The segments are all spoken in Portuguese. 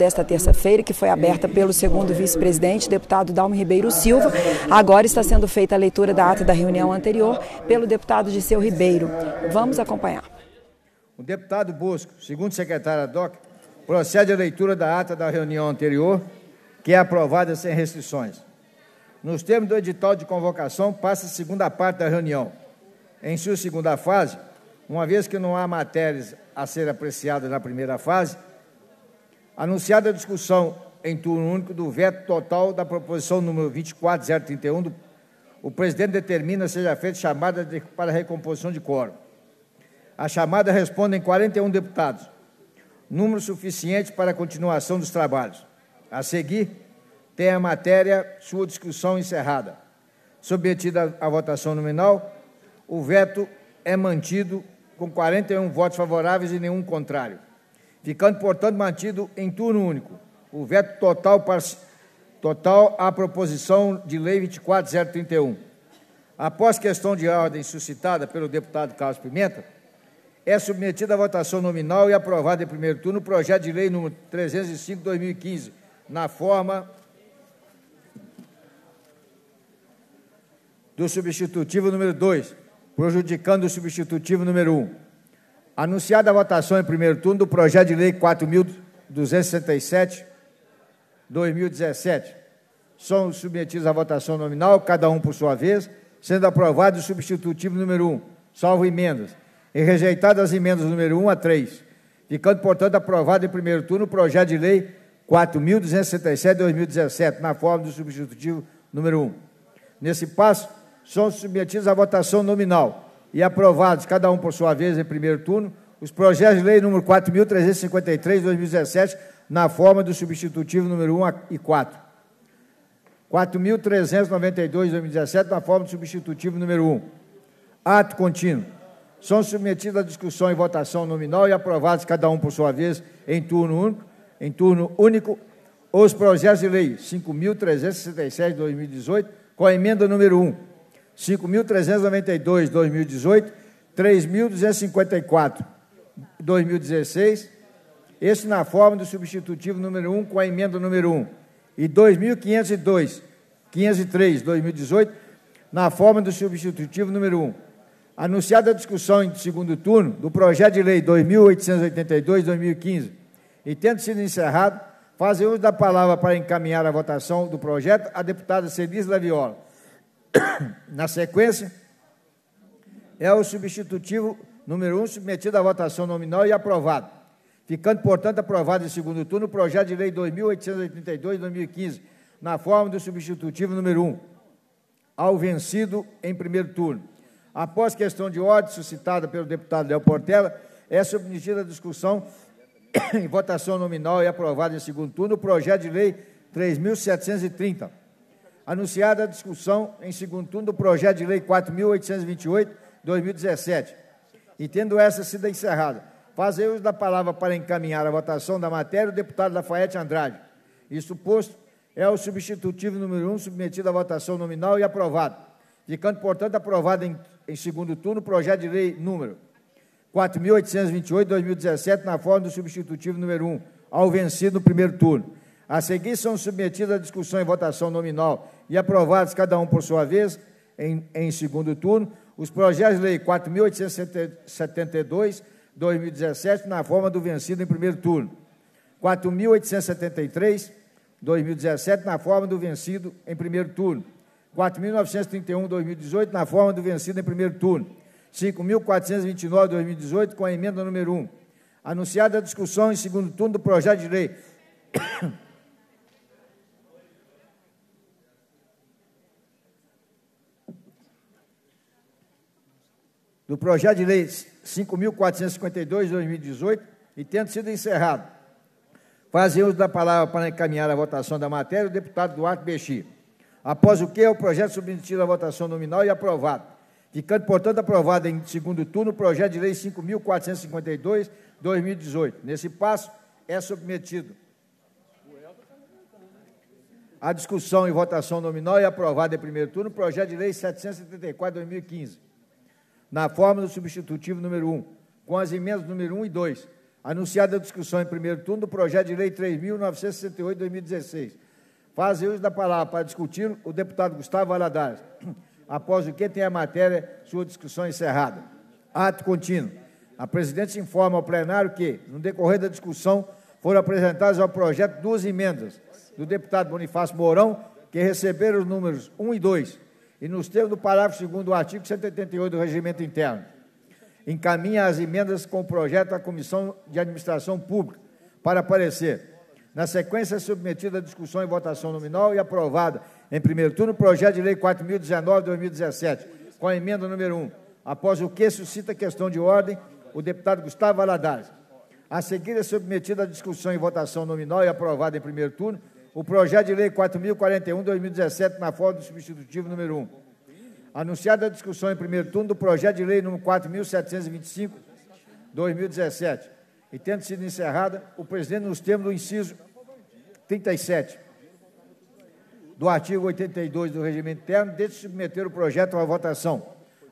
desta terça-feira, que foi aberta pelo segundo vice-presidente, deputado Dalmo Ribeiro Silva. Agora está sendo feita a leitura da ata da reunião anterior pelo deputado Disseu Ribeiro. Vamos acompanhar. O deputado Bosco, segundo secretário secretário Doc procede à leitura da ata da reunião anterior, que é aprovada sem restrições. Nos termos do edital de convocação, passa a segunda parte da reunião. Em sua segunda fase, uma vez que não há matérias a ser apreciadas na primeira fase, Anunciada a discussão em turno único do veto total da proposição número 24031, do, o presidente determina seja feita chamada de, para recomposição de quórum. A chamada responde em 41 deputados, número suficiente para a continuação dos trabalhos. A seguir, tem a matéria sua discussão encerrada. Submetida à votação nominal, o veto é mantido com 41 votos favoráveis e nenhum contrário ficando, portanto, mantido em turno único o veto total, total à proposição de lei 24031. Após questão de ordem suscitada pelo deputado Carlos Pimenta, é submetida à votação nominal e aprovado em primeiro turno o projeto de lei número 305/2015, na forma do substitutivo número 2, prejudicando o substitutivo número 1. Um. Anunciada a votação em primeiro turno do projeto de lei 4.267, 2017. São submetidos à votação nominal, cada um por sua vez, sendo aprovado o substitutivo número 1, salvo emendas, e rejeitadas as emendas número 1 a 3, ficando, portanto, aprovado em primeiro turno o projeto de lei 4.267-2017, na forma do substitutivo número 1. Nesse passo, são submetidos à votação nominal e aprovados, cada um por sua vez, em primeiro turno, os projetos de lei número 4.353, 2017, na forma do substitutivo número 1 e 4. 4.392, 2017, na forma do substitutivo número 1. Ato contínuo. São submetidos à discussão e votação nominal e aprovados, cada um por sua vez, em turno único, em turno único os projetos de lei 5.367, 2018, com a emenda número 1 5.392 2018, 3.254 2016, esse na forma do substitutivo número 1 com a emenda número 1, e 2.502, 503 2018, na forma do substitutivo número 1. Anunciada a discussão em segundo turno do projeto de lei 2.882-2015 e tendo sido encerrado, fazem uso da palavra para encaminhar a votação do projeto a deputada Celise Laviola. Na sequência, é o substitutivo número 1 um, submetido à votação nominal e aprovado. Ficando, portanto, aprovado em segundo turno o projeto de lei 2882-2015, na forma do substitutivo número 1, um, ao vencido em primeiro turno. Após questão de ordem suscitada pelo deputado Léo Portela, é submetida à discussão em votação nominal e aprovado em segundo turno o projeto de lei 3730 anunciada a discussão em segundo turno do projeto de lei 4.828-2017. tendo essa sido encerrada. Fazer uso da palavra para encaminhar a votação da matéria o deputado Lafayette Andrade. Isso posto, é o substitutivo número 1 um, submetido à votação nominal e aprovado. Ficando, portanto, aprovado em, em segundo turno o projeto de lei número 4.828-2017, na forma do substitutivo número 1, um, ao vencido no primeiro turno. A seguir, são submetidas à discussão e votação nominal e aprovados, cada um por sua vez, em, em segundo turno, os projetos de lei 4.872, 2017, na forma do vencido em primeiro turno. 4.873, 2017, na forma do vencido em primeiro turno. 4.931, 2018, na forma do vencido em primeiro turno. 5.429, 2018, com a emenda número 1. Anunciada a discussão em segundo turno do projeto de lei do projeto de lei 5.452 de 2018 e tendo sido encerrado. Fazem uso da palavra para encaminhar a votação da matéria o deputado Duarte Bexi. Após o que, o projeto submetido à votação nominal e aprovado. Ficando, portanto, aprovado em segundo turno o projeto de lei 5.452 de 2018. Nesse passo, é submetido à discussão e votação nominal e aprovado em primeiro turno o projeto de lei 774 de 2015 na forma do substitutivo número 1, com as emendas número 1 e 2, anunciada a discussão em primeiro turno do projeto de lei 3.968-2016. Faz uso da palavra para discutir o deputado Gustavo Valadares. após o que tem a matéria sua discussão encerrada. Ato contínuo. A presidente informa ao plenário que, no decorrer da discussão, foram apresentadas ao projeto duas emendas do deputado Bonifácio Mourão, que receberam os números 1 e 2, e nos termos do parágrafo 2 do artigo 188 do Regimento Interno, encaminha as emendas com o projeto à Comissão de Administração Pública para aparecer. Na sequência, é submetida à discussão e votação nominal e aprovada em primeiro turno o projeto de lei 4019-2017, com a emenda número 1, após o que suscita questão de ordem o deputado Gustavo Aladares. A seguir, é submetida à discussão e votação nominal e aprovada em primeiro turno o projeto de lei 4041-2017 na forma do substitutivo número 1. Anunciada a discussão em primeiro turno do projeto de lei número 4725-2017 e tendo sido encerrada, o presidente, nos termos do inciso 37 do artigo 82 do regimento interno, deixa submeter o projeto à votação.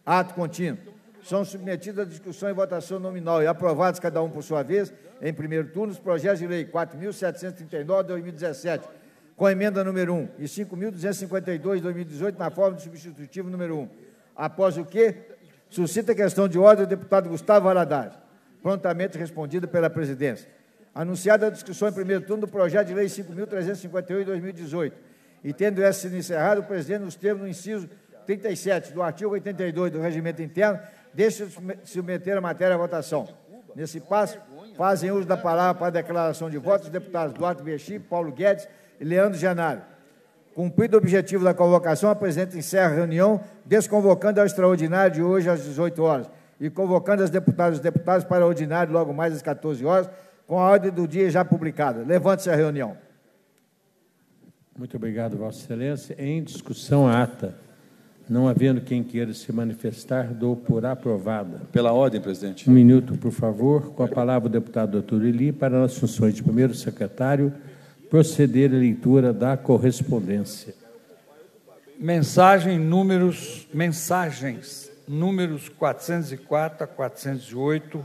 Ato contínuo são submetidos à discussão e votação nominal e aprovados, cada um por sua vez, em primeiro turno, os projetos de lei 4.739 2017, com emenda número 1, e 5.252 2018, na forma de substitutivo número 1. Após o que, suscita questão de ordem o deputado Gustavo Valadares, prontamente respondida pela presidência. Anunciada a discussão em primeiro turno do projeto de lei 5.358 2018, e tendo essa sido o presidente, nos termos do inciso 37 do artigo 82 do Regimento Interno, Deixa submeter a matéria à votação. Nesse passo, fazem uso da palavra para a declaração de votos os deputados Duarte Vexi, Paulo Guedes e Leandro Janário. Cumprido o objetivo da convocação, a presidente encerra a reunião, desconvocando a extraordinária de hoje às 18 horas e convocando as deputadas e os deputados para o ordinário logo mais às 14 horas, com a ordem do dia já publicada. Levante-se a reunião. Muito obrigado, Vossa Excelência. Em discussão, ata. Não havendo quem queira se manifestar, dou por aprovada. Pela ordem, presidente. Um minuto, por favor. Com a palavra o deputado doutor Eli para as funções de primeiro secretário, proceder à leitura da correspondência. Mensagem números, mensagens números 404 a 408,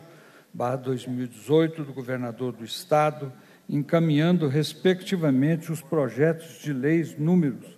barra 2018, do governador do Estado, encaminhando, respectivamente, os projetos de leis números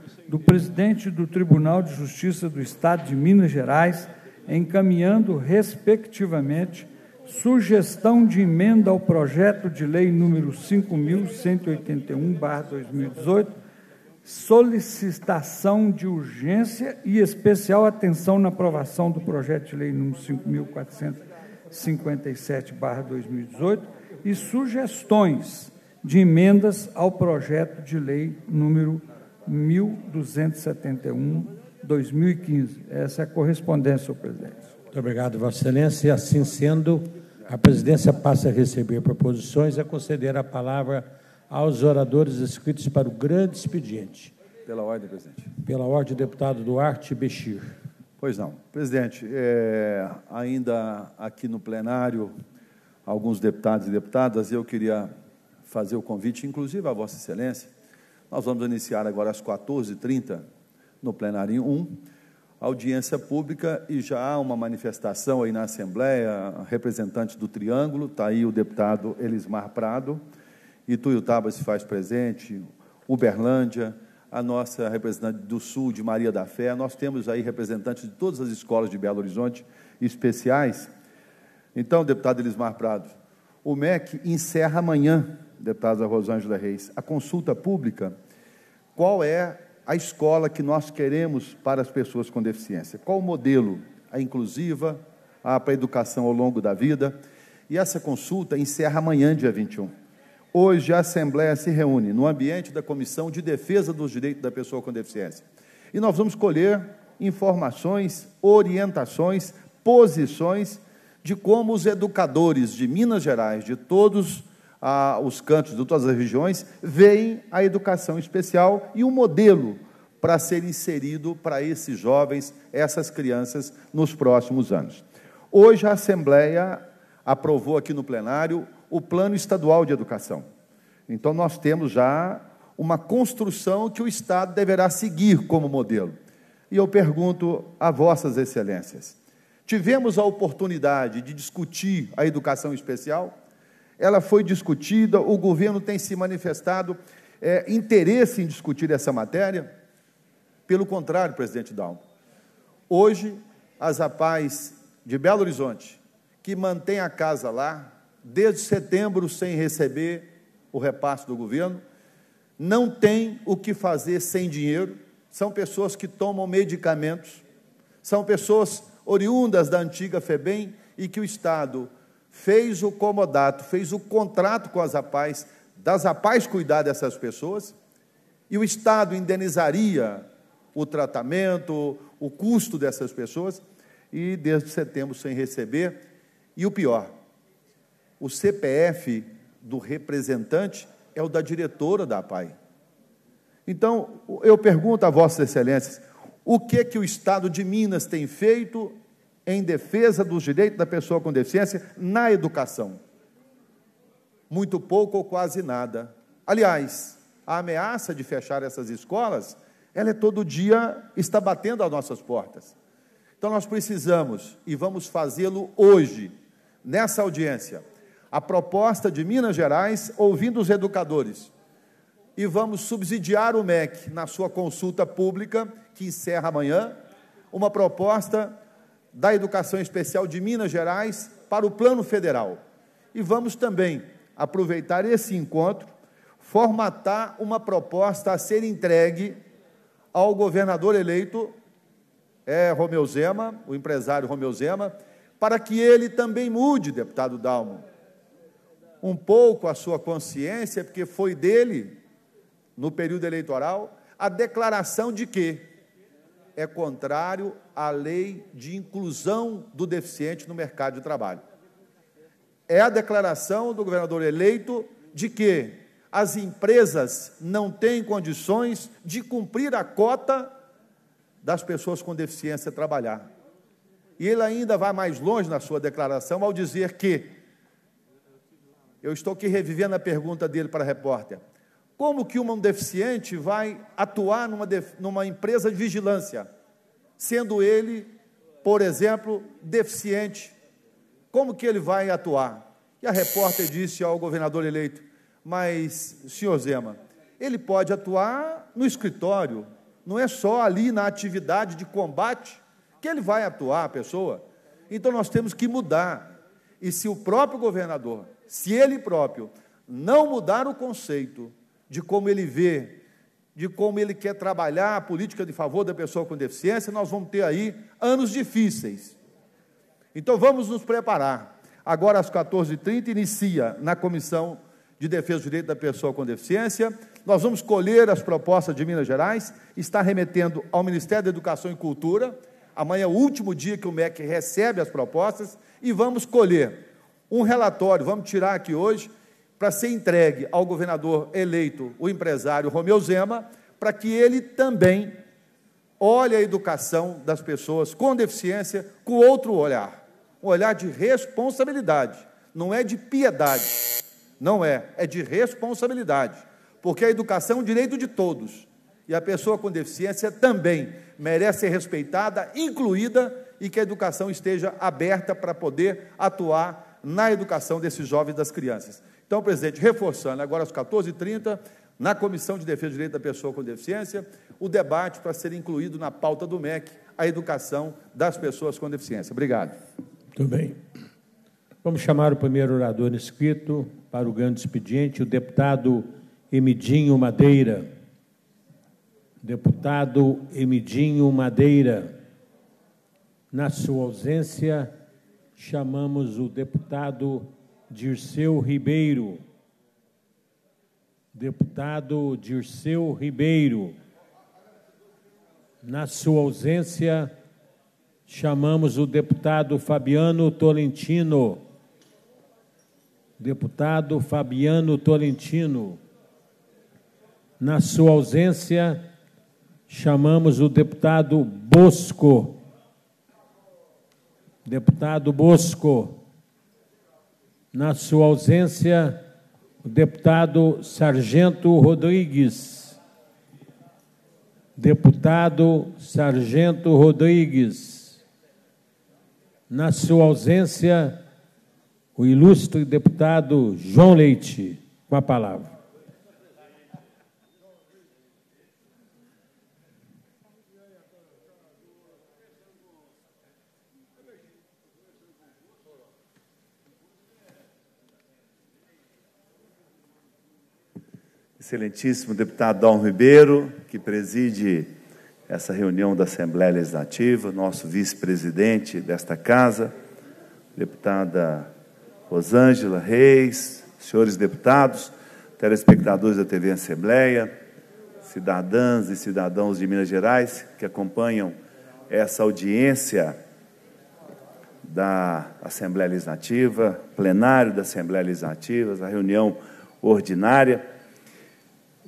do presidente do Tribunal de Justiça do Estado de Minas Gerais, encaminhando, respectivamente, sugestão de emenda ao projeto de lei número 5181/2018, solicitação de urgência e especial atenção na aprovação do projeto de lei número 5457/2018 e sugestões de emendas ao projeto de lei número 1271, 2015. Essa é a correspondência, senhor presidente. Muito obrigado, Vossa Excelência. Assim sendo, a presidência passa a receber proposições e a conceder a palavra aos oradores inscritos para o grande expediente. Pela ordem, presidente. Pela ordem, deputado Duarte Bechir. Pois não. Presidente, é, ainda aqui no plenário, alguns deputados e deputadas, eu queria fazer o convite, inclusive a Vossa Excelência, nós vamos iniciar agora às 14h30 no plenário 1, audiência pública e já há uma manifestação aí na Assembleia, representante do Triângulo, está aí o deputado Elismar Prado, Ituiutaba se faz presente, Uberlândia, a nossa representante do Sul, de Maria da Fé, nós temos aí representantes de todas as escolas de Belo Horizonte especiais. Então, deputado Elismar Prado, o MEC encerra amanhã deputada Rosângela Reis, a consulta pública, qual é a escola que nós queremos para as pessoas com deficiência? Qual o modelo? A inclusiva, a para a educação ao longo da vida? E essa consulta encerra amanhã, dia 21. Hoje a Assembleia se reúne no ambiente da Comissão de Defesa dos Direitos da Pessoa com Deficiência. E nós vamos colher informações, orientações, posições de como os educadores de Minas Gerais, de todos os a, os cantos de todas as regiões, veem a educação especial e um modelo para ser inserido para esses jovens, essas crianças, nos próximos anos. Hoje a Assembleia aprovou aqui no plenário o Plano Estadual de Educação. Então nós temos já uma construção que o Estado deverá seguir como modelo. E eu pergunto a vossas excelências: tivemos a oportunidade de discutir a educação especial? ela foi discutida, o governo tem se manifestado é, interesse em discutir essa matéria? Pelo contrário, presidente Dalma. Hoje, as rapaz de Belo Horizonte, que mantém a casa lá, desde setembro sem receber o repasse do governo, não tem o que fazer sem dinheiro, são pessoas que tomam medicamentos, são pessoas oriundas da antiga FEBEM e que o Estado fez o comodato, fez o contrato com as APAES, das APAES cuidar dessas pessoas, e o Estado indenizaria o tratamento, o custo dessas pessoas, e desde setembro sem receber. E o pior, o CPF do representante é o da diretora da APAI. Então, eu pergunto a Vossas Excelências, o que é que o Estado de Minas tem feito em defesa dos direitos da pessoa com deficiência na educação. Muito pouco ou quase nada. Aliás, a ameaça de fechar essas escolas, ela é todo dia está batendo às nossas portas. Então nós precisamos e vamos fazê-lo hoje nessa audiência. A proposta de Minas Gerais, ouvindo os educadores, e vamos subsidiar o MEC na sua consulta pública, que encerra amanhã, uma proposta da Educação Especial de Minas Gerais para o Plano Federal. E vamos também aproveitar esse encontro, formatar uma proposta a ser entregue ao governador eleito, é, Romeu Zema, o empresário Romeu Zema, para que ele também mude, deputado Dalmo, um pouco a sua consciência, porque foi dele, no período eleitoral, a declaração de que é contrário à lei de inclusão do deficiente no mercado de trabalho. É a declaração do governador eleito de que as empresas não têm condições de cumprir a cota das pessoas com deficiência trabalhar. E ele ainda vai mais longe na sua declaração ao dizer que eu estou aqui revivendo a pergunta dele para a repórter. Como que um deficiente vai atuar numa, numa empresa de vigilância, sendo ele, por exemplo, deficiente? Como que ele vai atuar? E a repórter disse ao governador eleito: Mas, senhor Zema, ele pode atuar no escritório, não é só ali na atividade de combate que ele vai atuar a pessoa. Então nós temos que mudar. E se o próprio governador, se ele próprio, não mudar o conceito, de como ele vê, de como ele quer trabalhar a política de favor da pessoa com deficiência, nós vamos ter aí anos difíceis. Então vamos nos preparar. Agora às 14h30 inicia na Comissão de Defesa do Direito da Pessoa com Deficiência. Nós vamos colher as propostas de Minas Gerais, está remetendo ao Ministério da Educação e Cultura. Amanhã é o último dia que o MEC recebe as propostas e vamos colher um relatório, vamos tirar aqui hoje para ser entregue ao governador eleito, o empresário Romeu Zema, para que ele também olhe a educação das pessoas com deficiência com outro olhar, um olhar de responsabilidade, não é de piedade, não é, é de responsabilidade, porque a educação é um direito de todos e a pessoa com deficiência também merece ser respeitada, incluída e que a educação esteja aberta para poder atuar na educação desses jovens das crianças. Então, presidente, reforçando, agora às 14h30, na Comissão de Defesa do Direito da Pessoa com Deficiência, o debate para ser incluído na pauta do MEC, a educação das pessoas com deficiência. Obrigado. Muito bem. Vamos chamar o primeiro orador inscrito para o grande expediente, o deputado Emidinho Madeira. Deputado Emidinho Madeira. Na sua ausência, chamamos o deputado Dirceu Ribeiro. Deputado Dirceu Ribeiro. Na sua ausência, chamamos o deputado Fabiano Tolentino. Deputado Fabiano Tolentino. Na sua ausência, chamamos o deputado Bosco. Deputado Bosco. Na sua ausência, o deputado Sargento Rodrigues. Deputado Sargento Rodrigues. Na sua ausência, o ilustre deputado João Leite, com a palavra. excelentíssimo deputado Dom Ribeiro, que preside essa reunião da Assembleia Legislativa, nosso vice-presidente desta casa, deputada Rosângela Reis, senhores deputados, telespectadores da TV Assembleia, cidadãs e cidadãos de Minas Gerais que acompanham essa audiência da Assembleia Legislativa, plenário da Assembleia Legislativa, a reunião ordinária.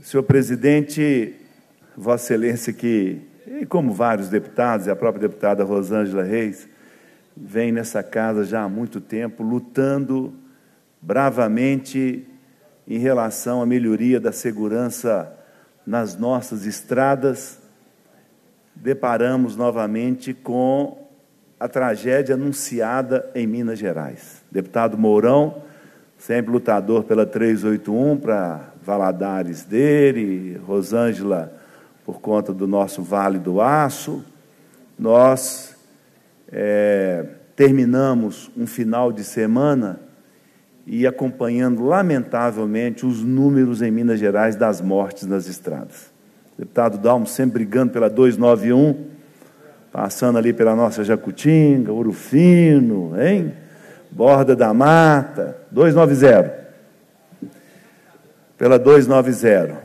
Senhor presidente, Vossa Excelência, que, como vários deputados, e a própria deputada Rosângela Reis, vem nessa casa já há muito tempo lutando bravamente em relação à melhoria da segurança nas nossas estradas, deparamos novamente com a tragédia anunciada em Minas Gerais. Deputado Mourão, sempre lutador pela 381 para Valadares dele, Rosângela por conta do nosso Vale do Aço, nós é, terminamos um final de semana e acompanhando lamentavelmente os números em Minas Gerais das mortes nas estradas. O deputado Dalmo sempre brigando pela 291, passando ali pela nossa Jacutinga, Ouro Fino, hein? Borda da Mata, 290 pela 290,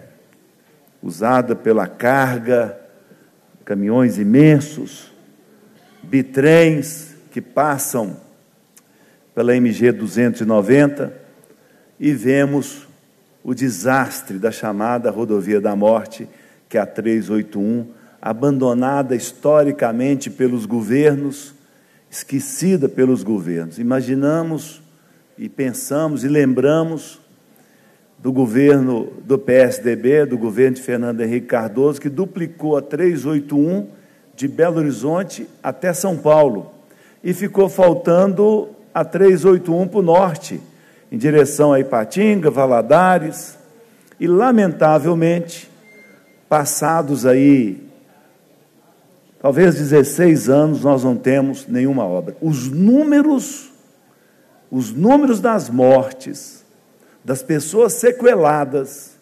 usada pela carga, caminhões imensos, bitrens que passam pela MG 290 e vemos o desastre da chamada rodovia da morte, que é a 381, abandonada historicamente pelos governos, esquecida pelos governos. Imaginamos e pensamos e lembramos do governo do PSDB, do governo de Fernando Henrique Cardoso, que duplicou a 381 de Belo Horizonte até São Paulo. E ficou faltando a 381 para o norte, em direção a Ipatinga, Valadares. E, lamentavelmente, passados aí talvez 16 anos, nós não temos nenhuma obra. Os números, os números das mortes das pessoas sequeladas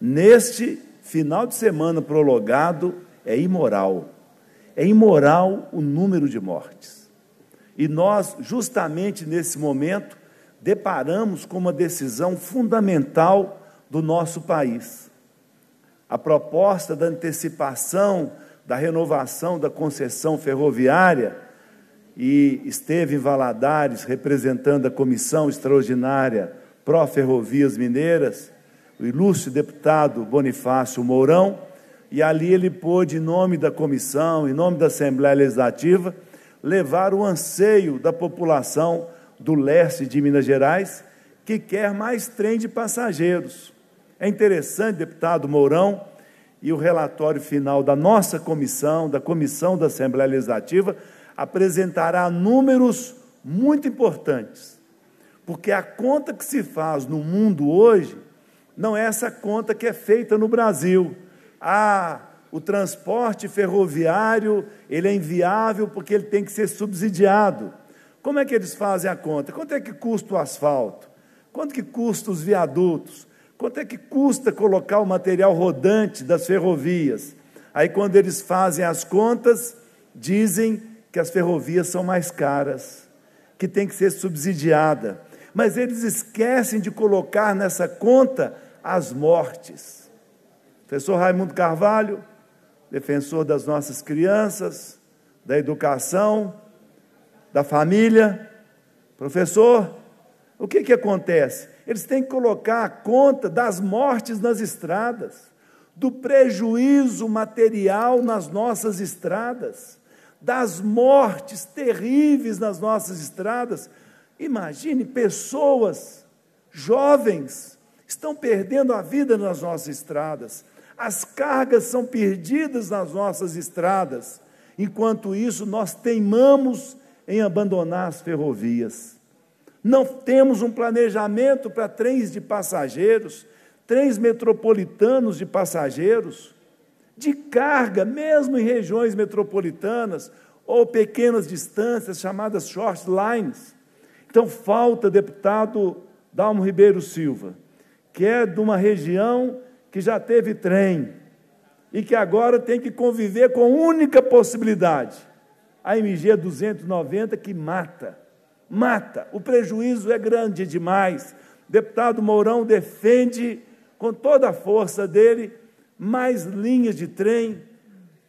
neste final de semana prolongado é imoral. É imoral o número de mortes. E nós, justamente nesse momento, deparamos com uma decisão fundamental do nosso país. A proposta da antecipação da renovação da concessão ferroviária e esteve em Valadares representando a comissão extraordinária pró-ferrovias mineiras, o ilustre deputado Bonifácio Mourão, e ali ele pôde, em nome da comissão, em nome da Assembleia Legislativa, levar o anseio da população do leste de Minas Gerais, que quer mais trem de passageiros. É interessante, deputado Mourão, e o relatório final da nossa comissão, da comissão da Assembleia Legislativa, apresentará números muito importantes porque a conta que se faz no mundo hoje não é essa conta que é feita no Brasil. Ah, o transporte ferroviário ele é inviável porque ele tem que ser subsidiado. Como é que eles fazem a conta? Quanto é que custa o asfalto? Quanto que custa os viadutos? Quanto é que custa colocar o material rodante das ferrovias? Aí quando eles fazem as contas, dizem que as ferrovias são mais caras, que tem que ser subsidiada mas eles esquecem de colocar nessa conta as mortes. Professor Raimundo Carvalho, defensor das nossas crianças, da educação, da família. Professor, o que, que acontece? Eles têm que colocar a conta das mortes nas estradas, do prejuízo material nas nossas estradas, das mortes terríveis nas nossas estradas. Imagine pessoas jovens estão perdendo a vida nas nossas estradas. As cargas são perdidas nas nossas estradas. Enquanto isso, nós teimamos em abandonar as ferrovias. Não temos um planejamento para trens de passageiros, trens metropolitanos de passageiros, de carga, mesmo em regiões metropolitanas ou pequenas distâncias, chamadas short lines. Então falta, deputado Dalmo Ribeiro Silva, que é de uma região que já teve trem e que agora tem que conviver com única possibilidade, a MG 290 que mata. Mata. O prejuízo é grande demais. deputado Mourão defende com toda a força dele mais linhas de trem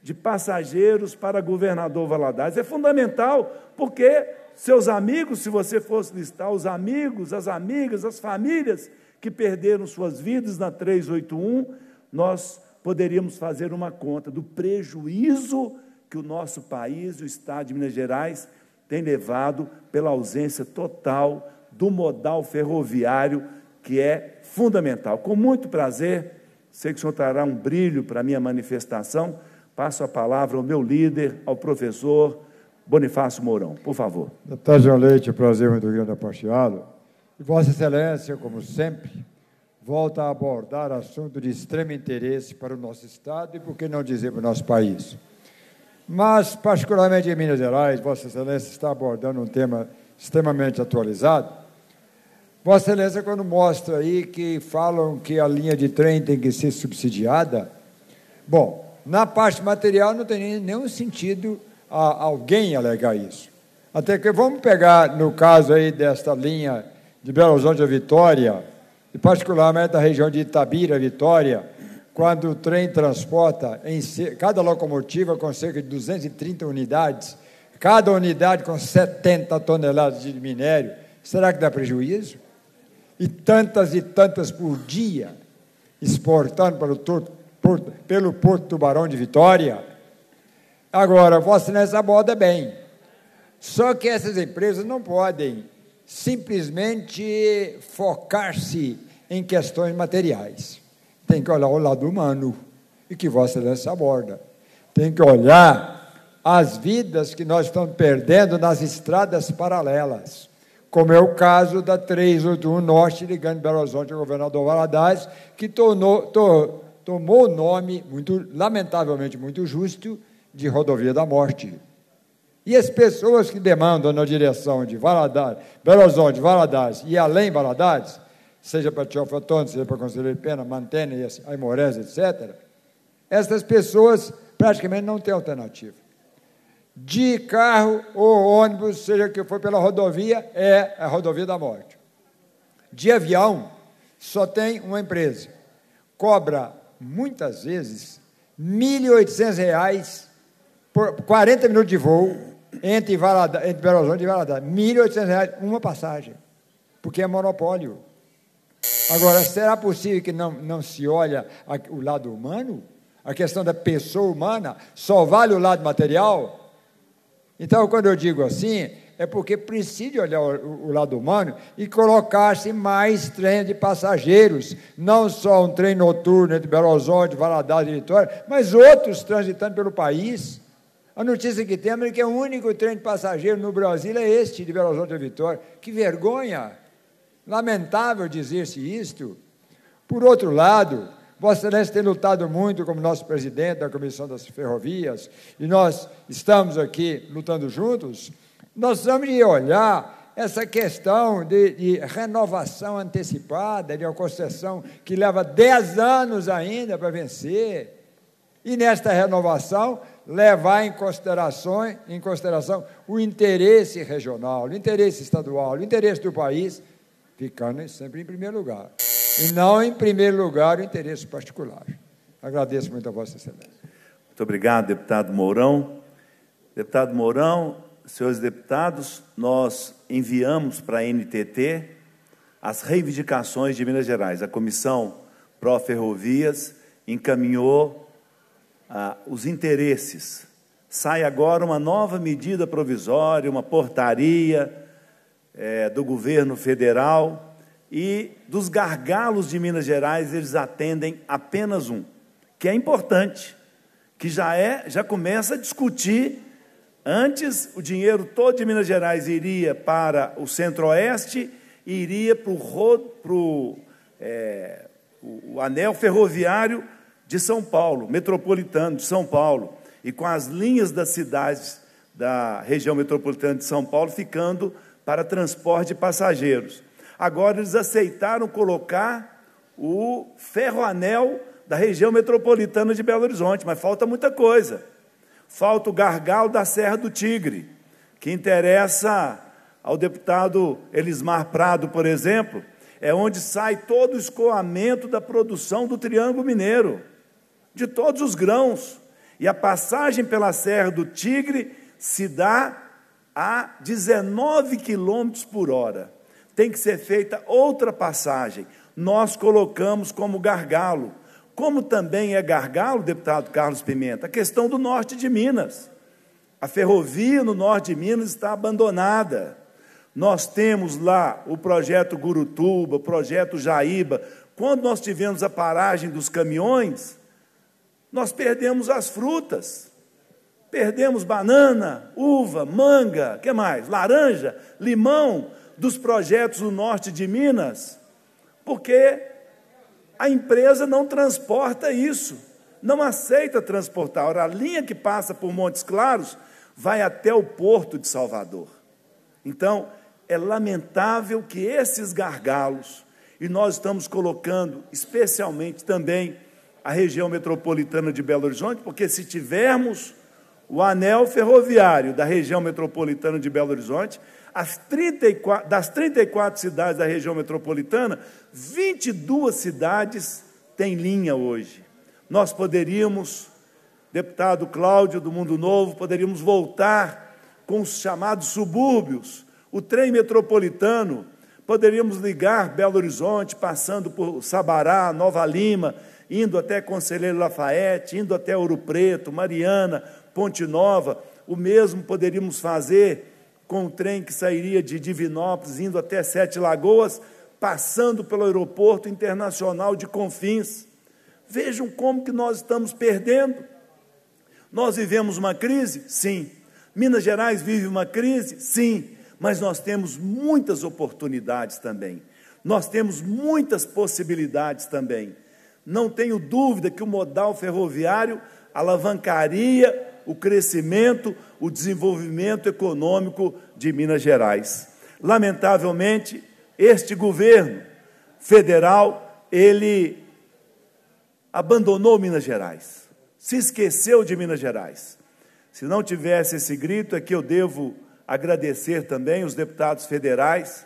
de passageiros para governador Valadares. É fundamental porque seus amigos, se você fosse listar os amigos, as amigas, as famílias que perderam suas vidas na 381, nós poderíamos fazer uma conta do prejuízo que o nosso país, o Estado de Minas Gerais, tem levado pela ausência total do modal ferroviário, que é fundamental. Com muito prazer, sei que o senhor trará um brilho para a minha manifestação, passo a palavra ao meu líder, ao professor. Bonifácio Mourão, por favor. Natasio Leite, prazer muito grande apaixonado. lo Vossa Excelência, como sempre, volta a abordar assunto de extremo interesse para o nosso Estado e, por que não dizer, para o nosso país. Mas, particularmente em Minas Gerais, Vossa Excelência está abordando um tema extremamente atualizado. Vossa Excelência, quando mostra aí que falam que a linha de trem tem que ser subsidiada, bom, na parte material não tem nenhum sentido a alguém alegar isso. Até que vamos pegar no caso aí desta linha de Belo Horizonte a Vitória, e particularmente da região de Itabira, Vitória, quando o trem transporta em cada locomotiva com cerca de 230 unidades, cada unidade com 70 toneladas de minério, será que dá prejuízo? E tantas e tantas por dia exportando pelo, pelo Porto Tubarão de Vitória, Agora, Vossa Excelência aborda bem. Só que essas empresas não podem simplesmente focar-se em questões materiais. Tem que olhar o lado humano, e que Vossa Excelência aborda. Tem que olhar as vidas que nós estamos perdendo nas estradas paralelas, como é o caso da 381 Norte ligando Belo Horizonte ao governador Valadares, que tornou, to, tomou o nome, muito, lamentavelmente muito justo, de rodovia da morte. E as pessoas que demandam na direção de Valadares, Belo Horizonte, Valadares e além Valadares, seja para Tiófilo Antônio, seja para Conselheiro Pena, Mantena e Aimorés, etc., essas pessoas praticamente não têm alternativa. De carro ou ônibus, seja que for pela rodovia, é a rodovia da morte. De avião, só tem uma empresa. Cobra, muitas vezes, R$ 1.800 por 40 minutos de voo, entre, Valada, entre Belo Horizonte e Valadares, R$ 1.800, uma passagem, porque é monopólio. Agora, será possível que não, não se olha o lado humano? A questão da pessoa humana só vale o lado material? Então, quando eu digo assim, é porque precisa olhar o, o lado humano e colocar-se mais trem de passageiros, não só um trem noturno entre Belo Horizonte, Valadares e Vitória, mas outros transitando pelo país. A notícia que temos é que o único trem de passageiro no Brasil é este, de Belo Horizonte a Vitória. Que vergonha! Lamentável dizer-se isto. Por outro lado, Vossa Excelência tem lutado muito como nosso presidente da Comissão das Ferrovias, e nós estamos aqui lutando juntos. Nós precisamos de olhar essa questão de, de, renovação antecipada, de uma concessão que leva 10 anos ainda para vencer. E nesta renovação, levar em consideração, em consideração o interesse regional, o interesse estadual, o interesse do país, ficando sempre em primeiro lugar. E não em primeiro lugar o interesse particular. Agradeço muito a Vossa Excelência. Muito obrigado, deputado Mourão. Deputado Mourão, senhores deputados, nós enviamos para a NTT as reivindicações de Minas Gerais. A Comissão Pró Ferrovias encaminhou ah, os interesses. Sai agora uma nova medida provisória, uma portaria é, do governo federal e dos gargalos de Minas Gerais eles atendem apenas um, que é importante, que já é, já começa a discutir Antes, o dinheiro todo de Minas Gerais iria para o centro-oeste e iria para, o, para é, o, o, anel ferroviário de São Paulo, metropolitano de São Paulo, e com as linhas das cidades da região metropolitana de São Paulo ficando para transporte de passageiros. Agora eles aceitaram colocar o ferroanel da região metropolitana de Belo Horizonte, mas falta muita coisa. Falta o gargalo da Serra do Tigre, que interessa ao deputado Elismar Prado, por exemplo, é onde sai todo o escoamento da produção do Triângulo Mineiro de todos os grãos. E a passagem pela Serra do Tigre se dá a 19 quilômetros por hora. Tem que ser feita outra passagem. Nós colocamos como gargalo. Como também é gargalo, deputado Carlos Pimenta, a questão do norte de Minas. A ferrovia no norte de Minas está abandonada. Nós temos lá o projeto Gurutuba, o projeto Jaíba. Quando nós tivemos a paragem dos caminhões, nós perdemos as frutas. Perdemos banana, uva, manga, que mais? Laranja, limão dos projetos do norte de Minas, porque a empresa não transporta isso, não aceita transportar. Ora, a linha que passa por Montes Claros vai até o porto de Salvador. Então, é lamentável que esses gargalos, e nós estamos colocando especialmente também a região metropolitana de Belo Horizonte, porque se tivermos o anel ferroviário da região metropolitana de Belo Horizonte, 34, das 34 cidades da região metropolitana, 22 cidades têm linha hoje. Nós poderíamos, deputado Cláudio do Mundo Novo, poderíamos voltar com os chamados subúrbios, o trem metropolitano, poderíamos ligar Belo Horizonte, passando por Sabará, Nova Lima, indo até Conselheiro Lafayette, indo até Ouro Preto, Mariana, Ponte Nova. O mesmo poderíamos fazer com o trem que sairia de Divinópolis, indo até Sete Lagoas, passando pelo Aeroporto Internacional de Confins. Vejam como que nós estamos perdendo. Nós vivemos uma crise? Sim. Minas Gerais vive uma crise? Sim. Mas nós temos muitas oportunidades também. Nós temos muitas possibilidades também. Não tenho dúvida que o modal ferroviário alavancaria o crescimento, o desenvolvimento econômico de Minas Gerais. Lamentavelmente, este governo federal, ele abandonou Minas Gerais, se esqueceu de Minas Gerais. Se não tivesse esse grito, é que eu devo agradecer também os deputados federais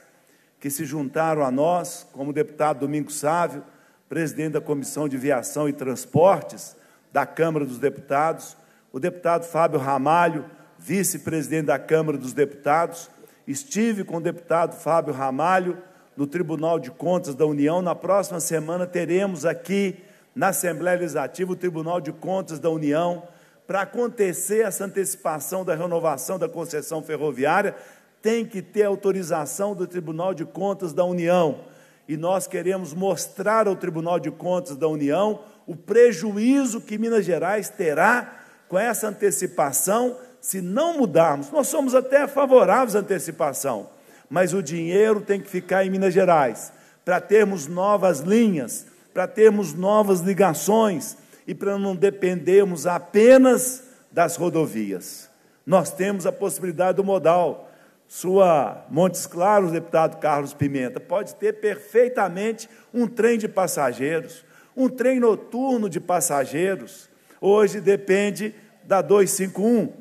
que se juntaram a nós, como o deputado Domingos Sávio, presidente da Comissão de Viação e Transportes da Câmara dos Deputados, o deputado Fábio Ramalho, vice-presidente da Câmara dos Deputados. Estive com o deputado Fábio Ramalho no Tribunal de Contas da União. Na próxima semana teremos aqui na Assembleia Legislativa o Tribunal de Contas da União para acontecer essa antecipação da renovação da concessão ferroviária, tem que ter autorização do Tribunal de Contas da União e nós queremos mostrar ao Tribunal de Contas da União o prejuízo que Minas Gerais terá com essa antecipação se não mudarmos. Nós somos até favoráveis à antecipação, mas o dinheiro tem que ficar em Minas Gerais para termos novas linhas, para termos novas ligações e para não dependermos apenas das rodovias. Nós temos a possibilidade do modal sua Montes Claros, deputado Carlos Pimenta, pode ter perfeitamente um trem de passageiros, um trem noturno de passageiros. Hoje depende da 251.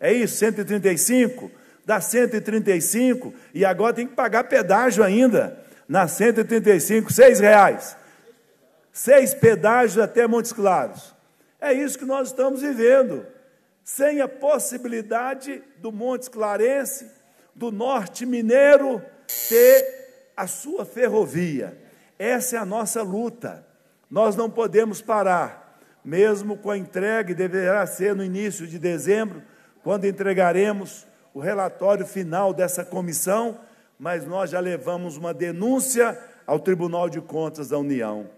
É isso, 135, da 135 e agora tem que pagar pedágio ainda na 135, seis reais, seis pedágios até Montes Claros. É isso que nós estamos vivendo, sem a possibilidade do Montes Clarense do norte mineiro ter a sua ferrovia. Essa é a nossa luta. Nós não podemos parar, mesmo com a entrega, deverá ser no início de dezembro, quando entregaremos o relatório final dessa comissão, mas nós já levamos uma denúncia ao Tribunal de Contas da União.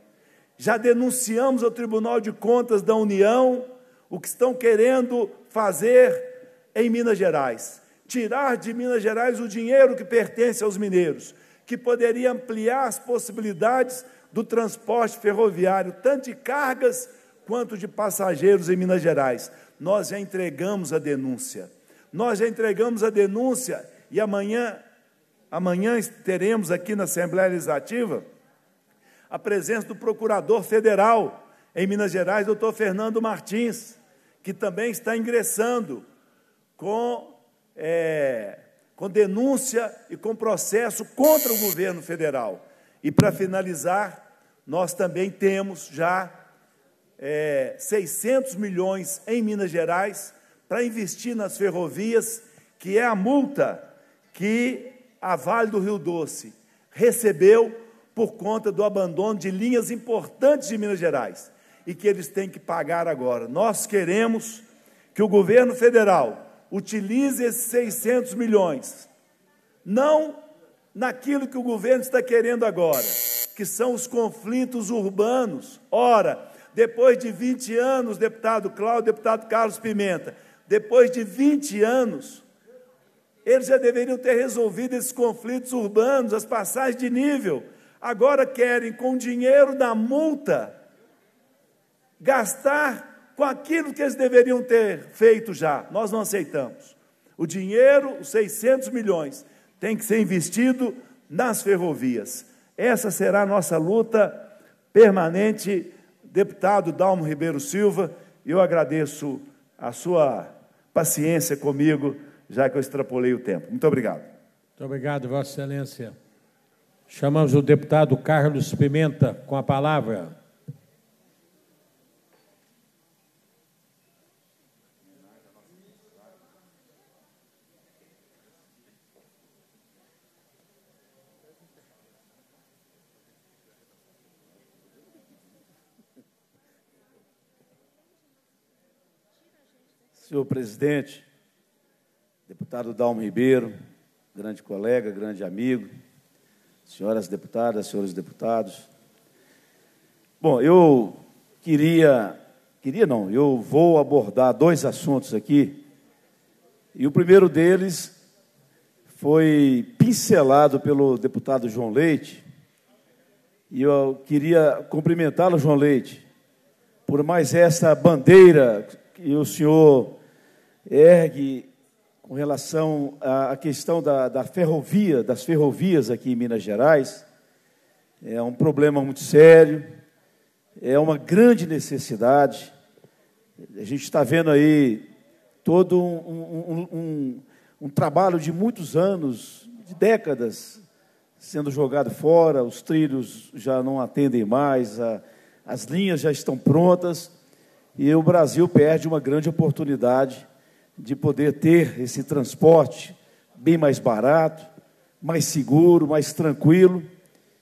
Já denunciamos ao Tribunal de Contas da União o que estão querendo fazer em Minas Gerais tirar de Minas Gerais o dinheiro que pertence aos mineiros, que poderia ampliar as possibilidades do transporte ferroviário, tanto de cargas quanto de passageiros em Minas Gerais. Nós já entregamos a denúncia. Nós já entregamos a denúncia e amanhã, amanhã teremos aqui na Assembleia Legislativa a presença do Procurador Federal em Minas Gerais, doutor Fernando Martins, que também está ingressando com é, com denúncia e com processo contra o governo federal. E para finalizar, nós também temos já é, 600 milhões em Minas Gerais para investir nas ferrovias, que é a multa que a Vale do Rio Doce recebeu por conta do abandono de linhas importantes de Minas Gerais e que eles têm que pagar agora. Nós queremos que o governo federal utilize esses 600 milhões, não naquilo que o governo está querendo agora, que são os conflitos urbanos. Ora, depois de 20 anos, deputado Cláudio, deputado Carlos Pimenta, depois de 20 anos, eles já deveriam ter resolvido esses conflitos urbanos, as passagens de nível. Agora querem, com o dinheiro da multa, gastar com aquilo que eles deveriam ter feito já. Nós não aceitamos. O dinheiro, os 600 milhões, tem que ser investido nas ferrovias. Essa será a nossa luta permanente, deputado Dalmo Ribeiro Silva. Eu agradeço a sua paciência comigo, já que eu extrapolei o tempo. Muito obrigado. Muito obrigado, Vossa Excelência. Chamamos o deputado Carlos Pimenta com a palavra. Senhor presidente, deputado Dalmo Ribeiro, grande colega, grande amigo, senhoras deputadas, senhores deputados. Bom, eu queria, queria não, eu vou abordar dois assuntos aqui, e o primeiro deles foi pincelado pelo deputado João Leite, e eu queria cumprimentá-lo, João Leite, por mais essa bandeira que o senhor ergue com relação à questão da, da ferrovia, das ferrovias aqui em Minas Gerais, é um problema muito sério, é uma grande necessidade. A gente está vendo aí todo um, um, um, um, trabalho de muitos anos, de décadas, sendo jogado fora, os trilhos já não atendem mais, a, as linhas já estão prontas. E o Brasil perde uma grande oportunidade de poder ter esse transporte bem mais barato, mais seguro, mais tranquilo.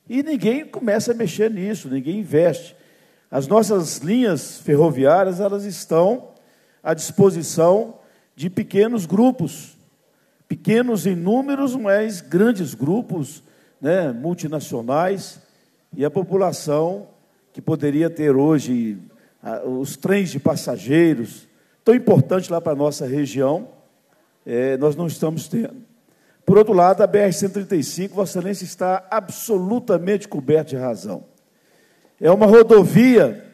E ninguém começa a mexer nisso, ninguém investe. As nossas linhas ferroviárias, elas estão à disposição de pequenos grupos, pequenos em números, mas grandes grupos, né, multinacionais, e a população que poderia ter hoje os trens de passageiros, tão importante lá para a nossa região, é, nós não estamos tendo. Por outro lado, a BR-135, Vossa Excelência está absolutamente coberta de razão. É uma rodovia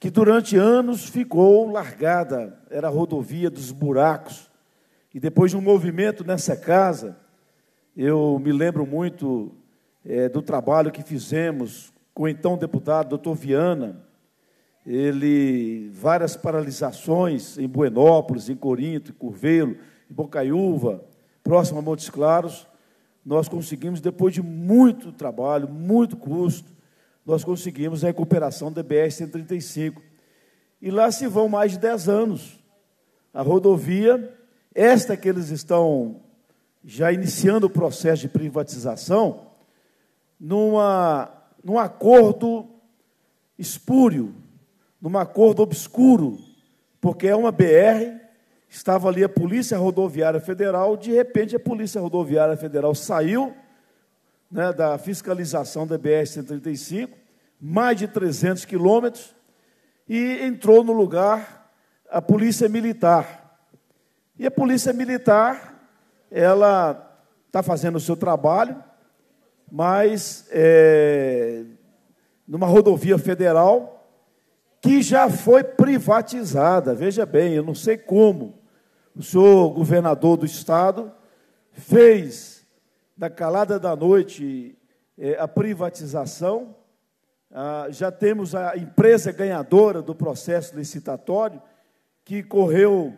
que durante anos ficou largada, era a rodovia dos buracos. E depois de um movimento nessa casa, eu me lembro muito é, do trabalho que fizemos com o então deputado doutor Viana, ele várias paralisações em Buenópolis, em Corinto, em Curvelo, em Bocaiúva, próximo a Montes Claros, nós conseguimos, depois de muito trabalho, muito custo, nós conseguimos a recuperação da BR-135. E lá se vão mais de 10 anos. A rodovia, esta que eles estão já iniciando o processo de privatização, numa, num acordo espúrio, num acordo obscuro, porque é uma BR, estava ali a Polícia Rodoviária Federal, de repente a Polícia Rodoviária Federal saiu né, da fiscalização da BR-135, mais de 300 quilômetros, e entrou no lugar a Polícia Militar. E a Polícia Militar, ela está fazendo o seu trabalho, mas é, numa rodovia federal, que já foi privatizada. Veja bem, eu não sei como o senhor governador do estado fez da calada da noite eh, a privatização. Ah, já temos a empresa ganhadora do processo licitatório, que correu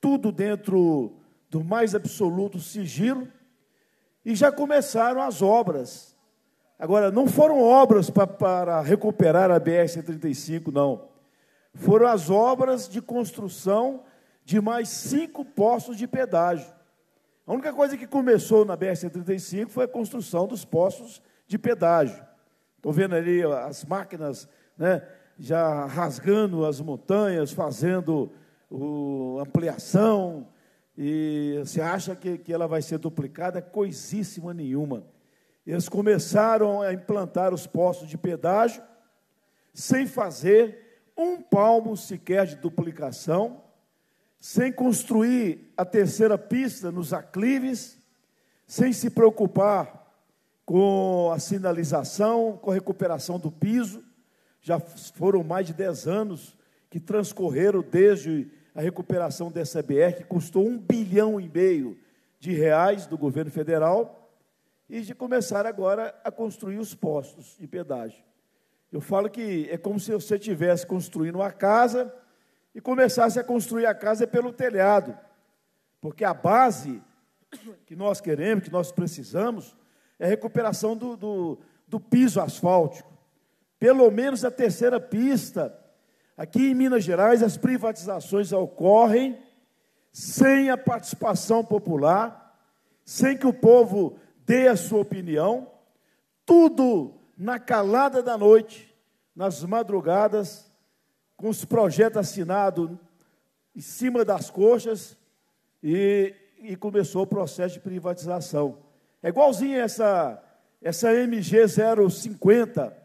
tudo dentro do mais absoluto sigilo, e já começaram as obras Agora, não foram obras pra, para recuperar a BR-135, não. Foram as obras de construção de mais cinco postos de pedágio. A única coisa que começou na BR-135 foi a construção dos postos de pedágio. Estou vendo ali as máquinas né, já rasgando as montanhas, fazendo o, ampliação, e você acha que, que ela vai ser duplicada? Coisíssima nenhuma. Eles começaram a implantar os postos de pedágio sem fazer um palmo sequer de duplicação, sem construir a terceira pista nos aclives, sem se preocupar com a sinalização, com a recuperação do piso. Já foram mais de 10 anos que transcorreram desde a recuperação dessa BR, que custou um bilhão e meio de reais do governo federal e de começar agora a construir os postos de pedágio. Eu falo que é como se você estivesse construindo uma casa e começasse a construir a casa pelo telhado, porque a base que nós queremos, que nós precisamos, é a recuperação do, do, do piso asfáltico. Pelo menos a terceira pista. Aqui em Minas Gerais, as privatizações ocorrem sem a participação popular, sem que o povo dê a sua opinião, tudo na calada da noite, nas madrugadas, com os projetos assinados em cima das coxas e, e começou o processo de privatização. É igualzinho essa essa MG 050,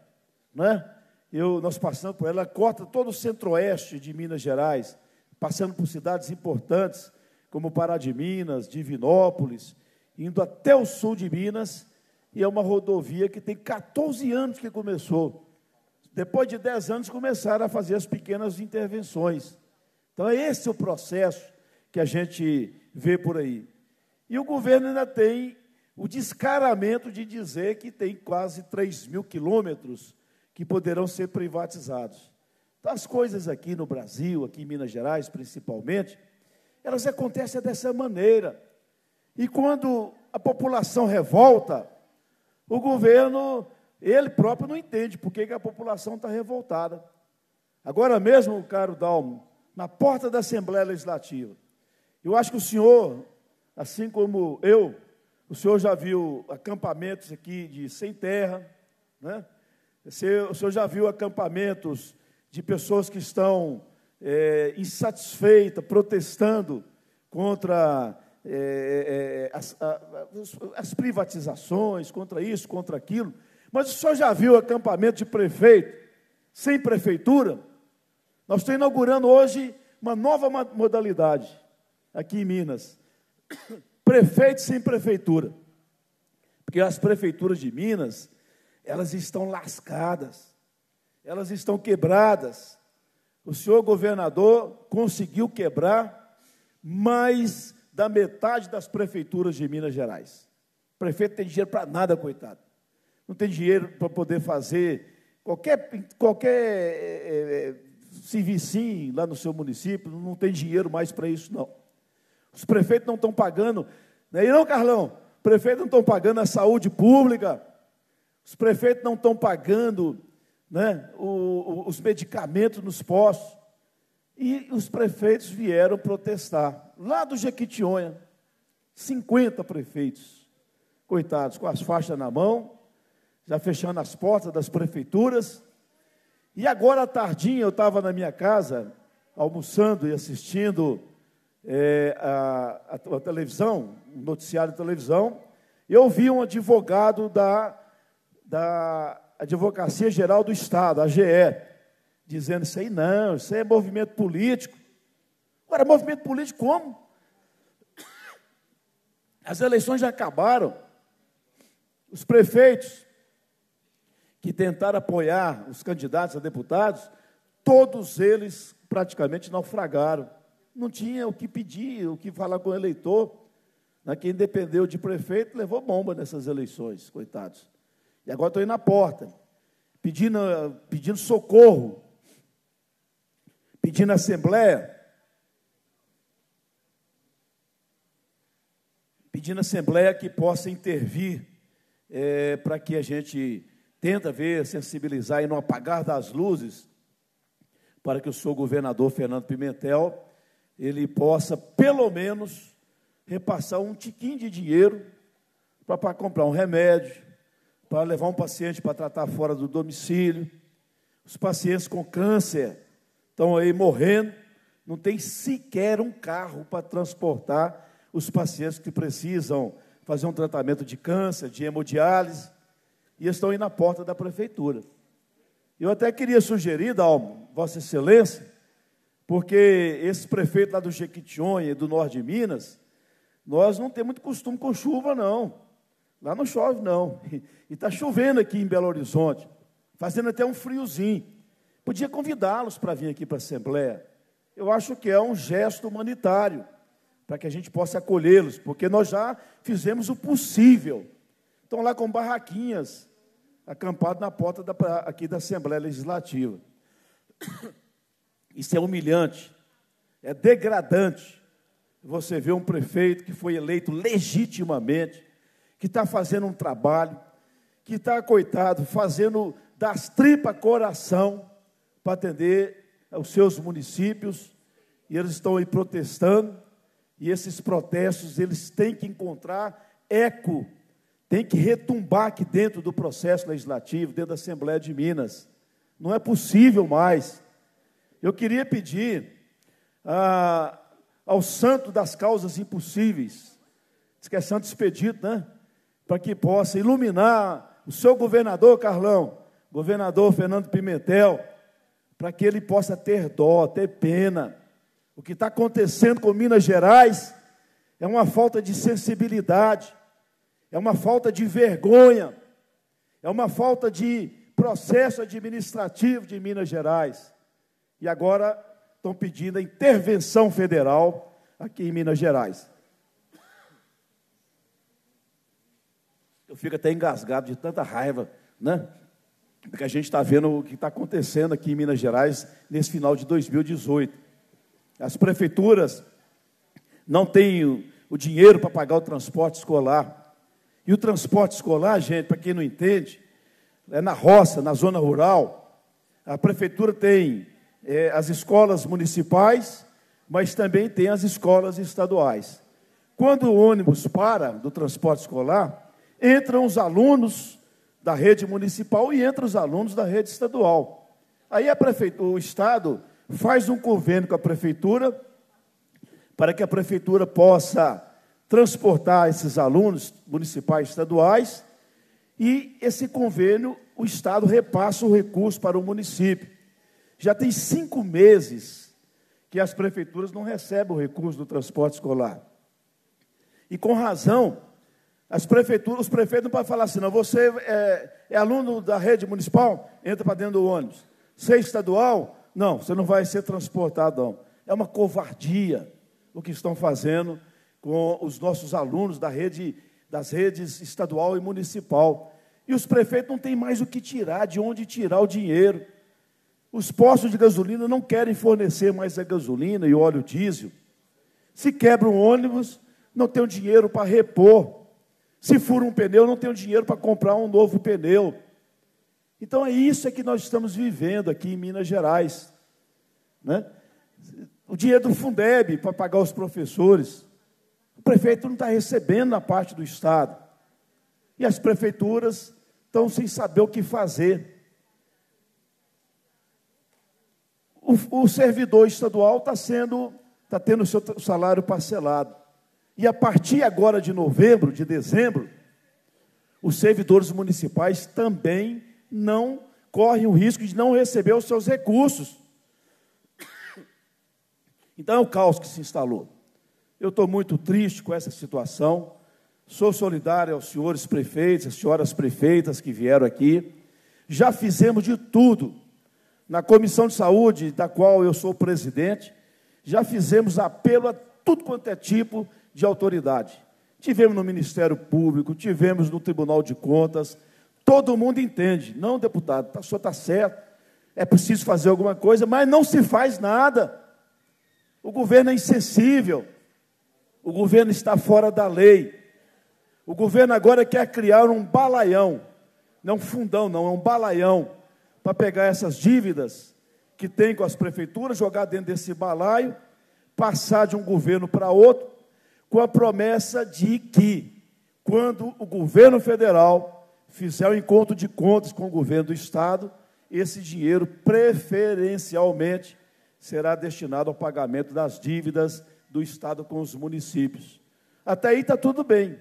né? Eu, nós passamos por ela, ela corta todo o centro-oeste de Minas Gerais, passando por cidades importantes como Pará de Minas, Divinópolis, indo até o sul de Minas, e é uma rodovia que tem 14 anos que começou. Depois de 10 anos começaram a fazer as pequenas intervenções. Então é esse o processo que a gente vê por aí. E o governo ainda tem o descaramento de dizer que tem quase 3 mil quilômetros que poderão ser privatizados. Então, as coisas aqui no Brasil, aqui em Minas Gerais principalmente, elas acontecem dessa maneira. E quando a população revolta, o governo, ele próprio não entende por que a população está revoltada. Agora mesmo, caro Dalmo, na porta da Assembleia Legislativa, eu acho que o senhor, assim como eu, o senhor já viu acampamentos aqui de sem terra, né? o senhor já viu acampamentos de pessoas que estão é, insatisfeitas, protestando contra é, é, é, as, a, as privatizações, contra isso, contra aquilo. Mas o senhor já viu acampamento de prefeito sem prefeitura? Nós estamos inaugurando hoje uma nova modalidade aqui em Minas. Prefeito sem prefeitura. Porque as prefeituras de Minas, elas estão lascadas, elas estão quebradas. O senhor governador conseguiu quebrar, mas da metade das prefeituras de Minas Gerais. O prefeito tem dinheiro para nada, coitado. Não tem dinheiro para poder fazer qualquer, qualquer é, é, lá no seu município, não tem dinheiro mais para isso, não. Os prefeitos não estão pagando, né? E não, Carlão? Os prefeitos não estão pagando a saúde pública, os prefeitos não estão pagando né, o, o, os medicamentos nos postos. E os prefeitos vieram protestar. Lá do Jequitinhonha, 50 prefeitos, coitados, com as faixas na mão, já fechando as portas das prefeituras. E agora à tardinha eu estava na minha casa, almoçando e assistindo é, a, a, a, televisão, o um noticiário de televisão, eu ouvi um advogado da, da Advocacia Geral do Estado, a GE, dizendo isso aí não, isso aí é movimento político. Agora, movimento político como? As eleições já acabaram. Os prefeitos que tentaram apoiar os candidatos a deputados, todos eles praticamente naufragaram. Não tinha o que pedir, o que falar com o eleitor. Né, quem dependeu de prefeito levou bomba nessas eleições, coitados. E agora estou indo na porta, pedindo, pedindo socorro pedindo assembleia, pedindo assembleia que possa intervir é, para que a gente tenta ver, sensibilizar e não apagar das luzes, para que o senhor governador Fernando Pimentel ele possa pelo menos repassar um tiquinho de dinheiro para comprar um remédio, para levar um paciente para tratar fora do domicílio, os pacientes com câncer estão aí morrendo, não tem sequer um carro para transportar os pacientes que precisam fazer um tratamento de câncer, de hemodiálise, e estão aí na porta da prefeitura. Eu até queria sugerir, Dalmo, Vossa Excelência, porque esse prefeito lá do Jequitinhonha e do Norte de Minas, nós não temos muito costume com chuva, não. Lá não chove, não. E está chovendo aqui em Belo Horizonte, fazendo até um friozinho. Podia convidá-los para vir aqui para a Assembleia. Eu acho que é um gesto humanitário para que a gente possa acolhê-los, porque nós já fizemos o possível. Estão lá com barraquinhas, acampados na porta da, aqui da Assembleia Legislativa. Isso é humilhante, é degradante. Você vê um prefeito que foi eleito legitimamente, que está fazendo um trabalho, que está, coitado, fazendo das tripas coração, para atender aos seus municípios e eles estão aí protestando e esses protestos eles têm que encontrar eco, tem que retumbar aqui dentro do processo legislativo, dentro da Assembleia de Minas. Não é possível mais. Eu queria pedir ah, ao santo das causas impossíveis, diz que é santo expedito, né? Para que possa iluminar o seu governador Carlão, governador Fernando Pimentel, para que ele possa ter dó, ter pena. O que está acontecendo com Minas Gerais é uma falta de sensibilidade, é uma falta de vergonha, é uma falta de processo administrativo de Minas Gerais. E agora estão pedindo a intervenção federal aqui em Minas Gerais. Eu fico até engasgado de tanta raiva, né? que a gente está vendo o que está acontecendo aqui em Minas Gerais nesse final de 2018. As prefeituras não têm o dinheiro para pagar o transporte escolar. E o transporte escolar, gente, para quem não entende, é na roça, na zona rural. A prefeitura tem é, as escolas municipais, mas também tem as escolas estaduais. Quando o ônibus para do transporte escolar, entram os alunos da rede municipal e entre os alunos da rede estadual. Aí a prefeitura, o Estado faz um convênio com a prefeitura para que a prefeitura possa transportar esses alunos municipais e estaduais e esse convênio o Estado repassa o recurso para o município. Já tem cinco meses que as prefeituras não recebem o recurso do transporte escolar. E com razão, as prefeituras, os prefeitos não podem falar assim, não, você é, é aluno da rede municipal, entra para dentro do ônibus. Você é estadual, não, você não vai ser transportado, não. É uma covardia o que estão fazendo com os nossos alunos da rede, das redes estadual e municipal. E os prefeitos não têm mais o que tirar, de onde tirar o dinheiro. Os postos de gasolina não querem fornecer mais a gasolina e óleo diesel. Se quebra um ônibus, não tem o dinheiro para repor. Se fura um pneu, não tenho dinheiro para comprar um novo pneu. Então é isso é que nós estamos vivendo aqui em Minas Gerais. Né? O dinheiro do Fundeb para pagar os professores. O prefeito não está recebendo na parte do Estado. E as prefeituras estão sem saber o que fazer. O, o servidor estadual está sendo, está tendo o seu salário parcelado. E a partir agora de novembro, de dezembro, os servidores municipais também não correm o risco de não receber os seus recursos. Então é o caos que se instalou. Eu estou muito triste com essa situação. Sou solidário aos senhores prefeitos, às senhoras prefeitas que vieram aqui. Já fizemos de tudo. Na comissão de saúde, da qual eu sou presidente, já fizemos apelo a tudo quanto é tipo de autoridade. Tivemos no Ministério Público, tivemos no Tribunal de Contas. Todo mundo entende. Não, deputado, tá, o senhor está certo. É preciso fazer alguma coisa, mas não se faz nada. O governo é insensível. O governo está fora da lei. O governo agora quer criar um balaião. Não um fundão, não, é um balaião para pegar essas dívidas que tem com as prefeituras, jogar dentro desse balaio, passar de um governo para outro com a promessa de que, quando o governo federal fizer o um encontro de contas com o governo do Estado, esse dinheiro preferencialmente será destinado ao pagamento das dívidas do Estado com os municípios. Até aí está tudo bem.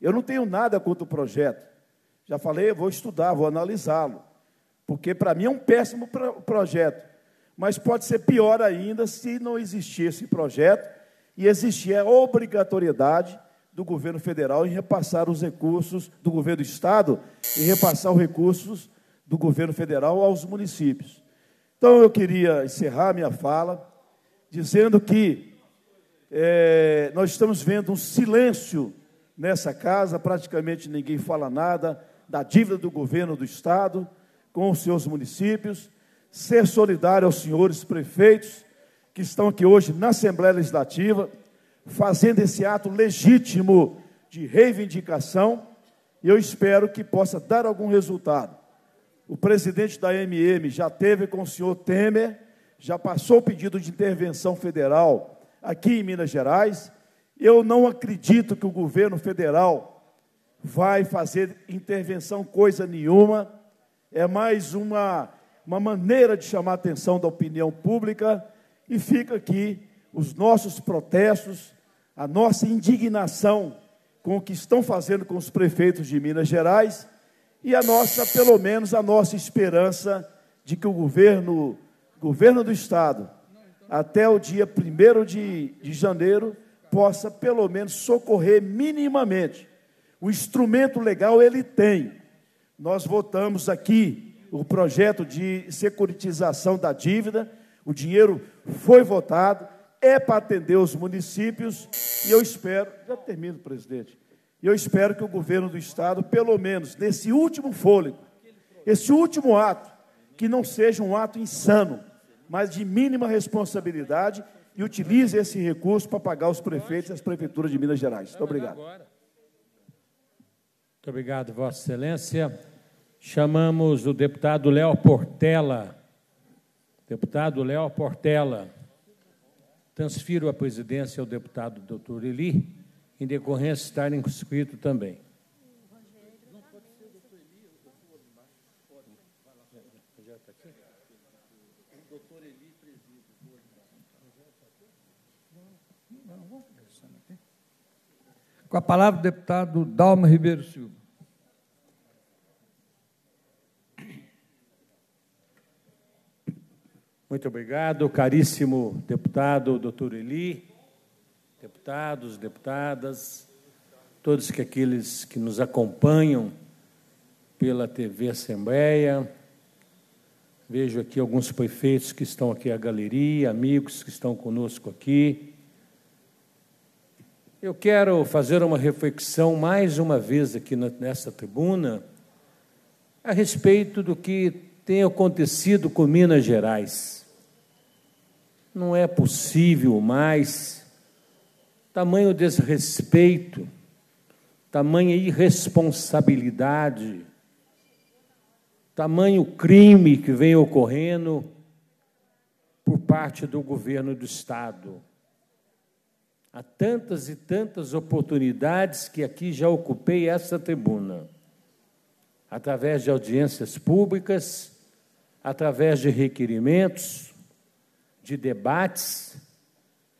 Eu não tenho nada contra o projeto. Já falei, vou estudar, vou analisá-lo. Porque para mim é um péssimo projeto. Mas pode ser pior ainda se não existir esse projeto e existia a obrigatoriedade do governo federal em repassar os recursos do governo do estado e repassar os recursos do governo federal aos municípios. Então eu queria encerrar minha fala dizendo que é, nós estamos vendo um silêncio nessa casa, praticamente ninguém fala nada da dívida do governo do estado com os seus municípios, ser solidário aos senhores prefeitos que estão aqui hoje na Assembleia Legislativa, fazendo esse ato legítimo de reivindicação, e eu espero que possa dar algum resultado. O presidente da MM já teve com o senhor Temer, já passou o pedido de intervenção federal aqui em Minas Gerais. Eu não acredito que o governo federal vai fazer intervenção coisa nenhuma. É mais uma, uma maneira de chamar a atenção da opinião pública e fica aqui os nossos protestos, a nossa indignação com o que estão fazendo com os prefeitos de Minas Gerais e a nossa, pelo menos a nossa esperança de que o governo, governo do estado, até o dia 1 de, de janeiro, possa pelo menos socorrer minimamente. O instrumento legal ele tem. Nós votamos aqui o projeto de securitização da dívida, o dinheiro foi votado, é para atender os municípios e eu espero, já termino, presidente, e eu espero que o governo do Estado, pelo menos nesse último fôlego, esse último ato, que não seja um ato insano, mas de mínima responsabilidade e utilize esse recurso para pagar os prefeitos e as prefeituras de Minas Gerais. Muito obrigado. Muito obrigado, Vossa Excelência. Chamamos o deputado Léo Portela. Deputado Léo Portela. Transfiro a presidência ao deputado doutor Eli, em decorrência de estar inscrito também. Com a palavra, o deputado Dalma Ribeiro Silva. Muito obrigado, caríssimo deputado doutor Eli, deputados, deputadas, todos que aqueles que nos acompanham pela TV Assembleia. Vejo aqui alguns prefeitos que estão aqui à galeria, amigos que estão conosco aqui. Eu quero fazer uma reflexão mais uma vez aqui nessa tribuna a respeito do que tem acontecido com Minas Gerais. Não é possível mais tamanho desrespeito, tamanha irresponsabilidade, tamanho crime que vem ocorrendo por parte do governo do Estado. Há tantas e tantas oportunidades que aqui já ocupei essa tribuna, através de audiências públicas, através de requerimentos, de debates,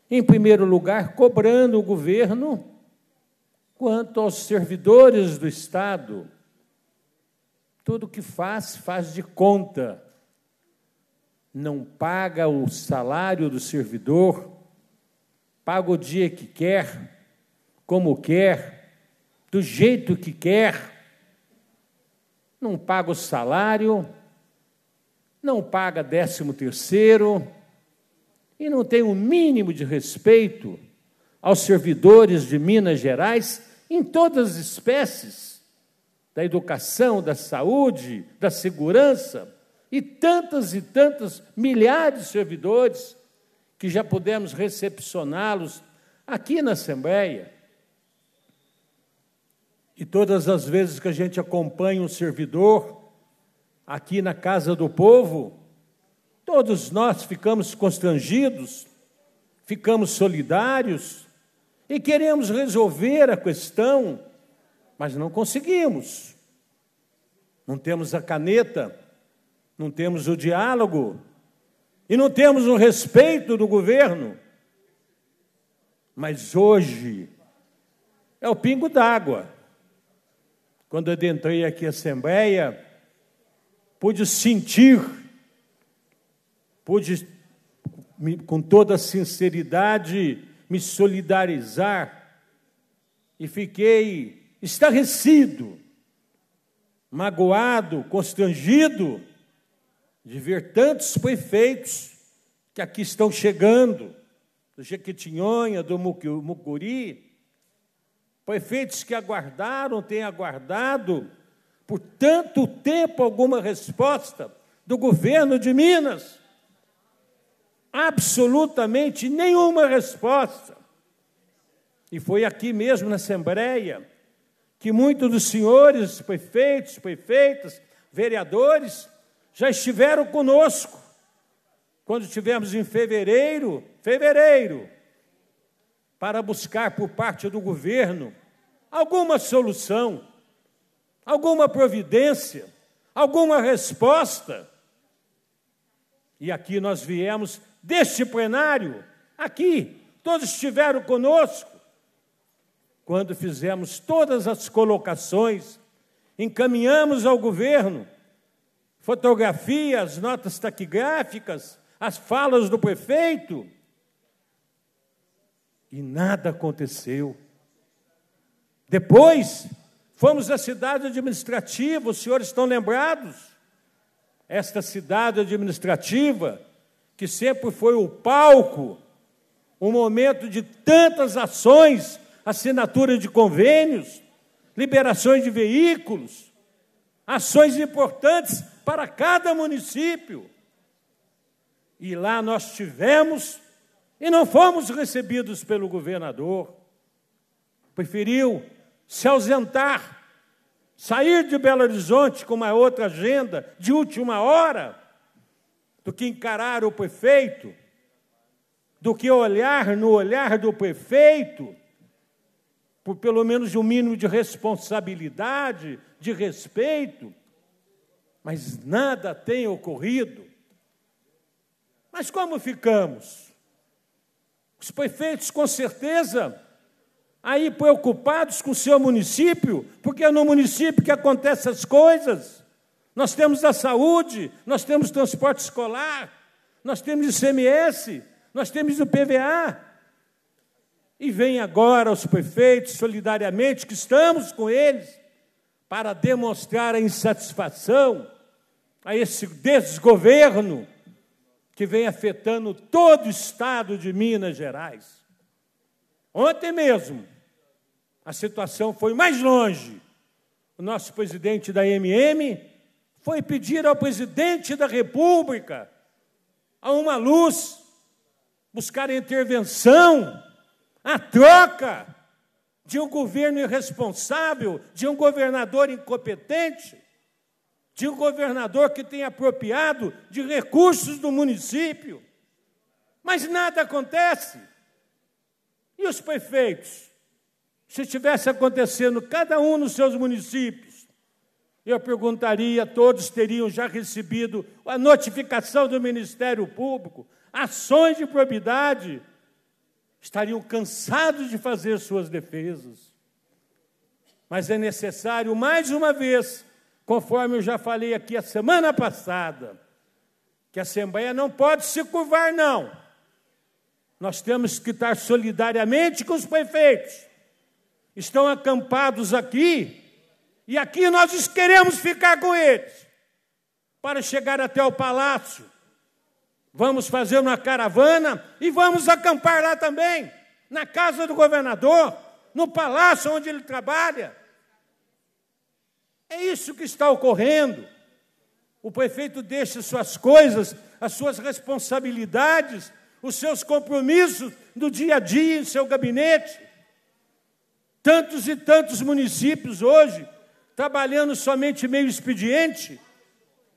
em primeiro lugar, cobrando o governo quanto aos servidores do Estado. Tudo que faz, faz de conta. Não paga o salário do servidor, paga o dia que quer, como quer, do jeito que quer. Não paga o salário, não paga décimo terceiro, e não tem o um mínimo de respeito aos servidores de Minas Gerais em todas as espécies da educação, da saúde, da segurança e tantas e tantas milhares de servidores que já pudemos recepcioná-los aqui na Assembleia. E todas as vezes que a gente acompanha um servidor aqui na Casa do Povo, Todos nós ficamos constrangidos, ficamos solidários e queremos resolver a questão, mas não conseguimos. Não temos a caneta, não temos o diálogo e não temos o respeito do governo. Mas hoje é o pingo d'água. Quando adentrei aqui a Assembleia, pude sentir pude, com toda sinceridade, me solidarizar e fiquei estarrecido, magoado, constrangido de ver tantos prefeitos que aqui estão chegando, do Jequitinhonha, do Mucuri, prefeitos que aguardaram, têm aguardado por tanto tempo alguma resposta do governo de Minas absolutamente nenhuma resposta. E foi aqui mesmo na Assembleia que muitos dos senhores prefeitos, prefeitas, vereadores já estiveram conosco. Quando estivemos em fevereiro, fevereiro, para buscar por parte do governo alguma solução, alguma providência, alguma resposta. E aqui nós viemos deste plenário, aqui, todos estiveram conosco, quando fizemos todas as colocações, encaminhamos ao governo fotografias, notas taquigráficas, as falas do prefeito, e nada aconteceu. Depois, fomos à cidade administrativa, os senhores estão lembrados? Esta cidade administrativa que sempre foi o palco, o um momento de tantas ações, assinatura de convênios, liberações de veículos, ações importantes para cada município. E lá nós tivemos e não fomos recebidos pelo governador. Preferiu se ausentar, sair de Belo Horizonte com uma outra agenda de última hora do que encarar o prefeito, do que olhar no olhar do prefeito, por pelo menos um mínimo de responsabilidade, de respeito, mas nada tem ocorrido. Mas como ficamos? Os prefeitos, com certeza, aí preocupados com o seu município, porque é no município que acontecem as coisas nós temos a saúde, nós temos transporte escolar, nós temos o CMS, nós temos o PVA. E vem agora os prefeitos, solidariamente, que estamos com eles, para demonstrar a insatisfação a esse desgoverno que vem afetando todo o estado de Minas Gerais. Ontem mesmo, a situação foi mais longe. O nosso presidente da MM foi pedir ao presidente da República, a uma luz, buscar a intervenção, a troca de um governo irresponsável, de um governador incompetente, de um governador que tem apropriado de recursos do município. Mas nada acontece. E os prefeitos? Se estivesse acontecendo cada um nos seus municípios, eu perguntaria, todos teriam já recebido a notificação do Ministério Público, ações de probidade, estariam cansados de fazer suas defesas. Mas é necessário, mais uma vez, conforme eu já falei aqui a semana passada, que a Assembleia não pode se curvar, não. Nós temos que estar solidariamente com os prefeitos. Estão acampados aqui e aqui nós queremos ficar com eles. Para chegar até o palácio, vamos fazer uma caravana e vamos acampar lá também, na casa do governador, no palácio onde ele trabalha. É isso que está ocorrendo. O prefeito deixa suas coisas, as suas responsabilidades, os seus compromissos do dia a dia em seu gabinete. Tantos e tantos municípios hoje trabalhando somente meio expediente,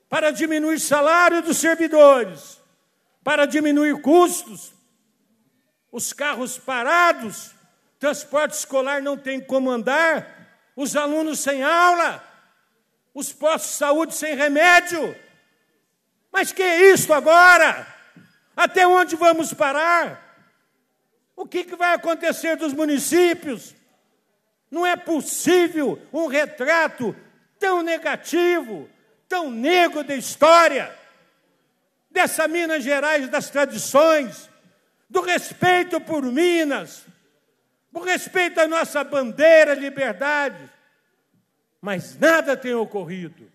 para diminuir salário dos servidores, para diminuir custos, os carros parados, transporte escolar não tem como andar, os alunos sem aula, os postos de saúde sem remédio. Mas que é isso agora? Até onde vamos parar? O que, que vai acontecer dos municípios? Não é possível um retrato tão negativo, tão negro da história, dessa Minas Gerais das tradições, do respeito por Minas, do respeito à nossa bandeira, liberdade. Mas nada tem ocorrido.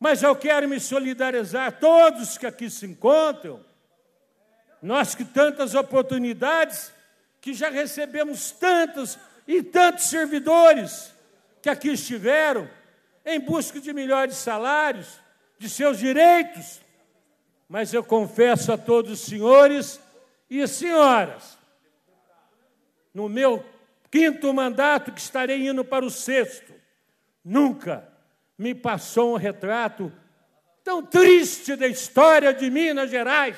Mas eu quero me solidarizar a todos que aqui se encontram, nós que tantas oportunidades que já recebemos tantos e tantos servidores que aqui estiveram em busca de melhores salários, de seus direitos. Mas eu confesso a todos os senhores e senhoras, no meu quinto mandato, que estarei indo para o sexto, nunca me passou um retrato tão triste da história de Minas Gerais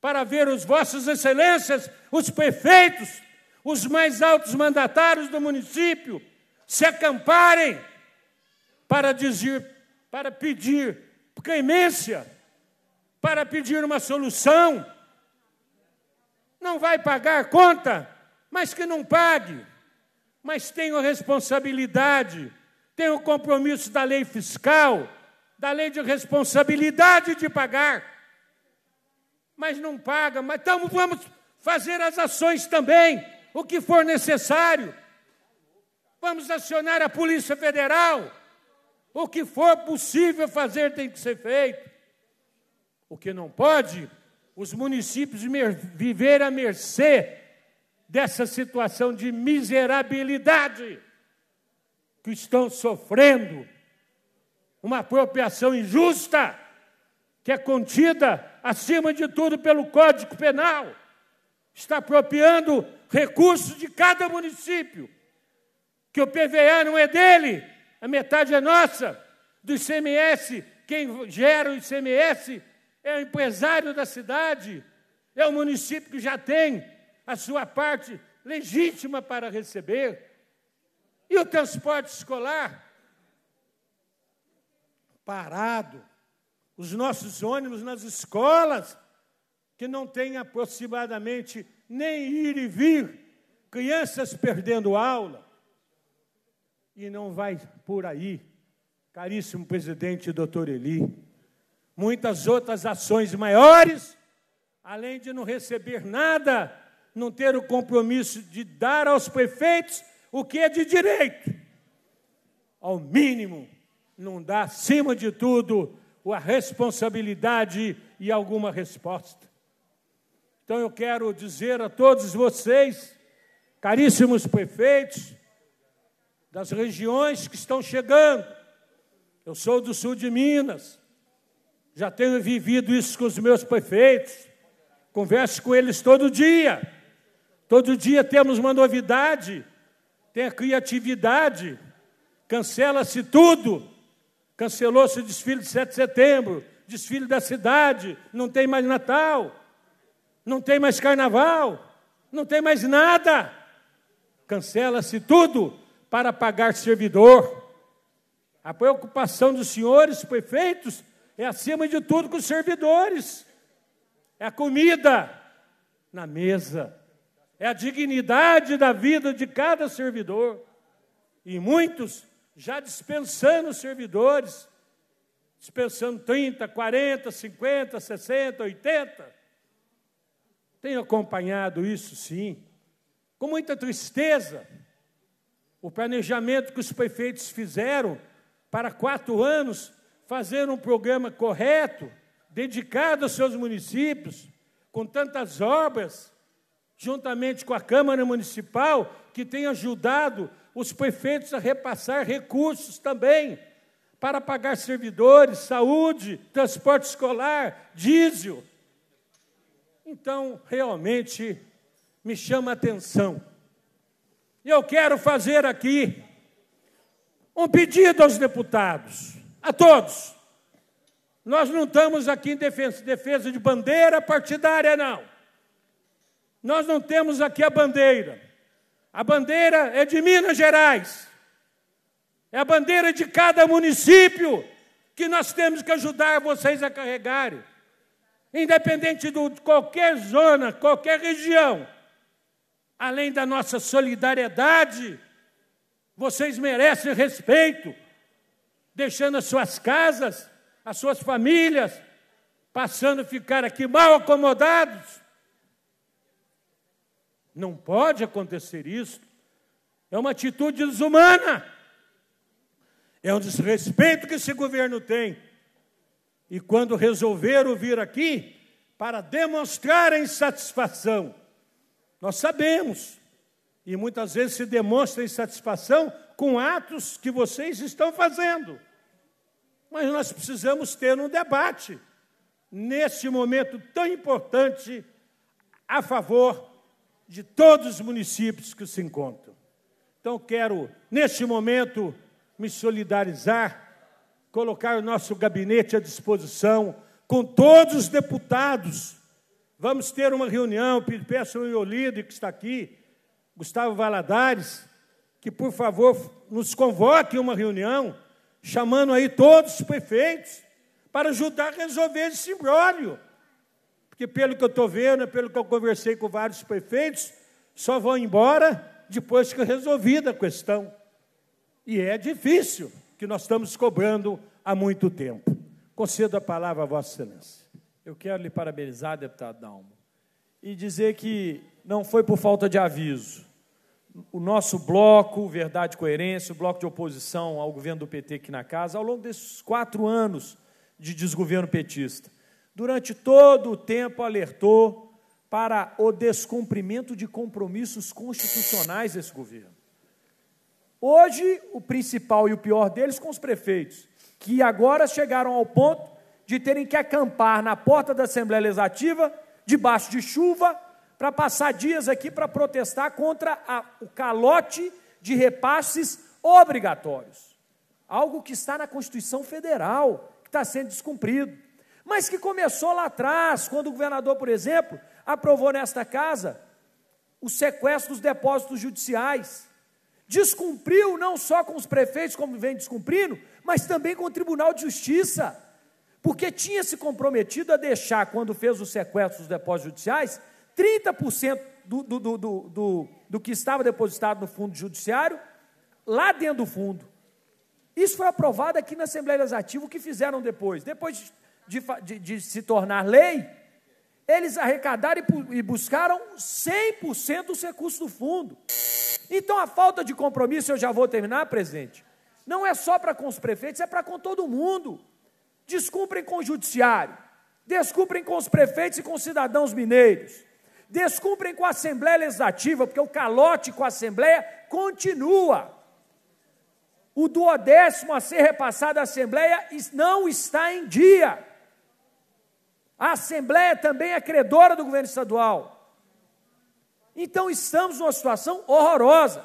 para ver os vossos excelências, os prefeitos, os mais altos mandatários do município, se acamparem para dizer, para pedir clemência, para pedir uma solução. Não vai pagar conta, mas que não pague. Mas tenho a responsabilidade, tenho o compromisso da lei fiscal, da lei de responsabilidade de pagar mas não paga, mas vamos fazer as ações também, o que for necessário. Vamos acionar a Polícia Federal. O que for possível fazer tem que ser feito. O que não pode, os municípios viver à mercê dessa situação de miserabilidade que estão sofrendo, uma apropriação injusta que é contida acima de tudo, pelo Código Penal, está apropriando recursos de cada município, que o PVA não é dele, a metade é nossa, do ICMS, quem gera o ICMS é o empresário da cidade, é o município que já tem a sua parte legítima para receber. E o transporte escolar? Parado os nossos ônibus nas escolas, que não tem aproximadamente nem ir e vir, crianças perdendo aula. E não vai por aí, caríssimo presidente doutor Eli. Muitas outras ações maiores, além de não receber nada, não ter o compromisso de dar aos prefeitos o que é de direito. Ao mínimo, não dá, acima de tudo, a responsabilidade e alguma resposta. Então eu quero dizer a todos vocês, caríssimos prefeitos, das regiões que estão chegando, eu sou do sul de Minas, já tenho vivido isso com os meus prefeitos, converso com eles todo dia. Todo dia temos uma novidade, tem a criatividade, cancela-se tudo, Cancelou-se o desfile de 7 de setembro, desfile da cidade, não tem mais Natal, não tem mais Carnaval, não tem mais nada. Cancela-se tudo para pagar servidor. A preocupação dos senhores prefeitos é, acima de tudo, com os servidores. É a comida na mesa, é a dignidade da vida de cada servidor. E muitos já dispensando servidores, dispensando 30, 40, 50, 60, 80. Tenho acompanhado isso, sim, com muita tristeza. O planejamento que os prefeitos fizeram para quatro anos, fazer um programa correto, dedicado aos seus municípios, com tantas obras, juntamente com a Câmara Municipal, que tem ajudado os prefeitos a repassar recursos também para pagar servidores, saúde, transporte escolar, diesel. Então, realmente, me chama a atenção. Eu quero fazer aqui um pedido aos deputados, a todos. Nós não estamos aqui em defesa, defesa de bandeira partidária, não. Nós não temos aqui a bandeira. A bandeira é de Minas Gerais. É a bandeira de cada município que nós temos que ajudar vocês a carregarem. Independente de qualquer zona, qualquer região, além da nossa solidariedade, vocês merecem respeito, deixando as suas casas, as suas famílias, passando a ficar aqui mal acomodados, não pode acontecer isso. É uma atitude desumana. É um desrespeito que esse governo tem. E quando resolveram vir aqui para demonstrar a insatisfação, nós sabemos, e muitas vezes se demonstra insatisfação com atos que vocês estão fazendo. Mas nós precisamos ter um debate, neste momento tão importante, a favor de todos os municípios que se encontram. Então, quero, neste momento, me solidarizar, colocar o nosso gabinete à disposição com todos os deputados. Vamos ter uma reunião, peço ao Iolido, que está aqui, Gustavo Valadares, que, por favor, nos convoque uma reunião, chamando aí todos os prefeitos, para ajudar a resolver esse imbróglio. Porque pelo que eu estou vendo, pelo que eu conversei com vários prefeitos, só vão embora depois que resolvida a questão. E é difícil, que nós estamos cobrando há muito tempo. Concedo a palavra a Vossa Excelência. Eu quero lhe parabenizar, deputado Dalmo, e dizer que não foi por falta de aviso. O nosso bloco, Verdade e Coerência, o bloco de oposição ao governo do PT aqui na casa, ao longo desses quatro anos de desgoverno petista, durante todo o tempo alertou para o descumprimento de compromissos constitucionais desse governo. Hoje, o principal e o pior deles com os prefeitos, que agora chegaram ao ponto de terem que acampar na porta da Assembleia Legislativa, debaixo de chuva, para passar dias aqui para protestar contra a, o calote de repasses obrigatórios. Algo que está na Constituição Federal, que está sendo descumprido mas que começou lá atrás, quando o governador, por exemplo, aprovou nesta casa o sequestro dos depósitos judiciais. Descumpriu não só com os prefeitos, como vem descumprindo, mas também com o Tribunal de Justiça, porque tinha se comprometido a deixar, quando fez o sequestro dos depósitos judiciais, 30% do, do, do, do, do que estava depositado no fundo judiciário lá dentro do fundo. Isso foi aprovado aqui na Assembleia Legislativa, o que fizeram depois? Depois de, de, de se tornar lei, eles arrecadaram e, e buscaram 100% dos recursos do fundo. Então a falta de compromisso, eu já vou terminar, presidente, não é só para com os prefeitos, é para com todo mundo. Descumprem com o judiciário, descumprem com os prefeitos e com os cidadãos mineiros, descumprem com a Assembleia Legislativa, porque o calote com a Assembleia continua. O duodécimo a ser repassado à Assembleia não está em dia. A Assembleia também é credora do governo estadual. Então estamos numa situação horrorosa.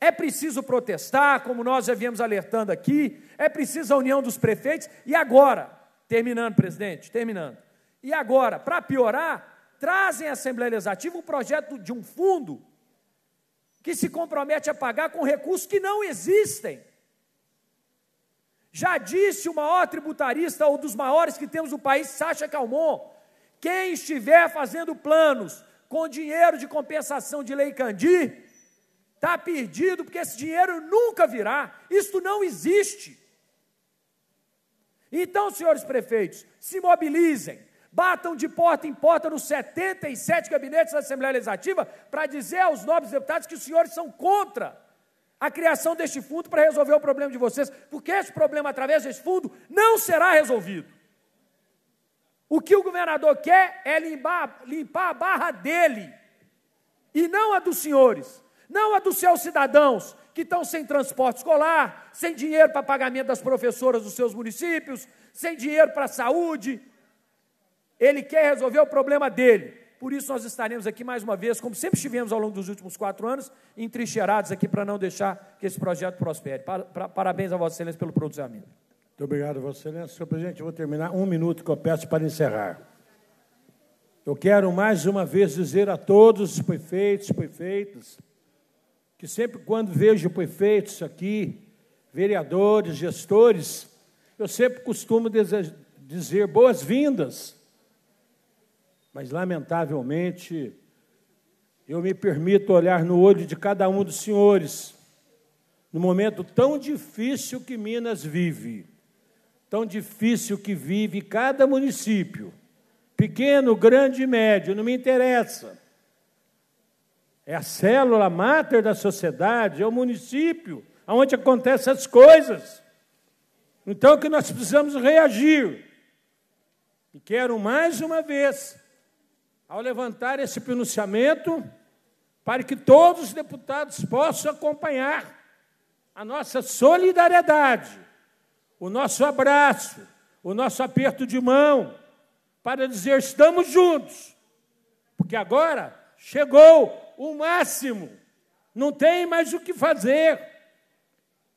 É preciso protestar, como nós já viemos alertando aqui, é preciso a união dos prefeitos. E agora, terminando, presidente, terminando. E agora, para piorar, trazem à Assembleia Legislativa um projeto de um fundo que se compromete a pagar com recursos que não existem. Já disse o maior tributarista, ou dos maiores que temos no país, Sacha Calmon, quem estiver fazendo planos com dinheiro de compensação de Lei Candir, está perdido, porque esse dinheiro nunca virá, isto não existe. Então, senhores prefeitos, se mobilizem, batam de porta em porta nos 77 gabinetes da Assembleia Legislativa para dizer aos nobres deputados que os senhores são contra a criação deste fundo para resolver o problema de vocês, porque esse problema, através desse fundo, não será resolvido. O que o governador quer é limpar, limpar a barra dele, e não a dos senhores, não a dos seus cidadãos, que estão sem transporte escolar, sem dinheiro para pagamento das professoras dos seus municípios, sem dinheiro para a saúde. Ele quer resolver o problema dele. Por isso, nós estaremos aqui mais uma vez, como sempre estivemos ao longo dos últimos quatro anos, entrincheirados aqui para não deixar que esse projeto prospere. Parabéns a Vossa Excelência pelo pronunciamento. Muito obrigado, Vossa Excelência. Senhor presidente, eu vou terminar um minuto que eu peço para encerrar. Eu quero mais uma vez dizer a todos os prefeitos, prefeitas, que sempre quando vejo prefeitos aqui, vereadores, gestores, eu sempre costumo dizer boas-vindas mas lamentavelmente eu me permito olhar no olho de cada um dos senhores, no momento tão difícil que Minas vive, tão difícil que vive cada município, pequeno, grande, médio, não me interessa. É a célula máter da sociedade, é o município onde acontecem as coisas. Então é que nós precisamos reagir. E quero mais uma vez ao levantar esse pronunciamento, para que todos os deputados possam acompanhar a nossa solidariedade, o nosso abraço, o nosso aperto de mão, para dizer estamos juntos, porque agora chegou o máximo, não tem mais o que fazer.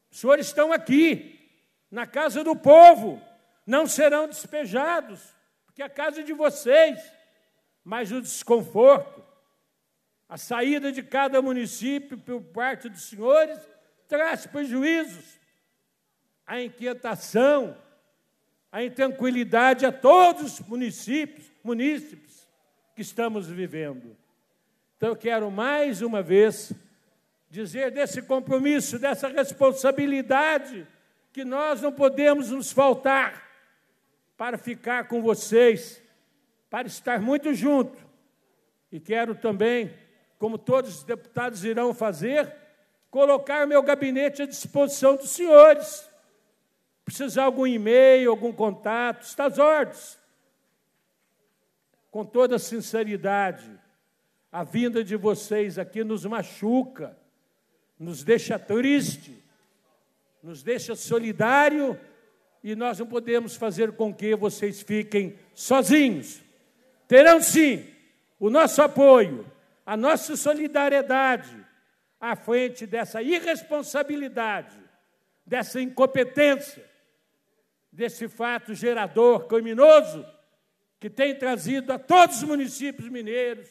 Os senhores estão aqui, na casa do povo, não serão despejados, porque a casa é de vocês mas o desconforto, a saída de cada município por parte dos senhores, traz prejuízos, a inquietação, a intranquilidade a todos os municípios, munícipes que estamos vivendo. Então, eu quero mais uma vez dizer desse compromisso, dessa responsabilidade, que nós não podemos nos faltar para ficar com vocês para estar muito junto. E quero também, como todos os deputados irão fazer, colocar meu gabinete à disposição dos senhores. Precisar algum e-mail, algum contato, está às ordens. Com toda sinceridade, a vinda de vocês aqui nos machuca, nos deixa triste, nos deixa solidário e nós não podemos fazer com que vocês fiquem sozinhos terão sim o nosso apoio, a nossa solidariedade à frente dessa irresponsabilidade, dessa incompetência, desse fato gerador criminoso que tem trazido a todos os municípios mineiros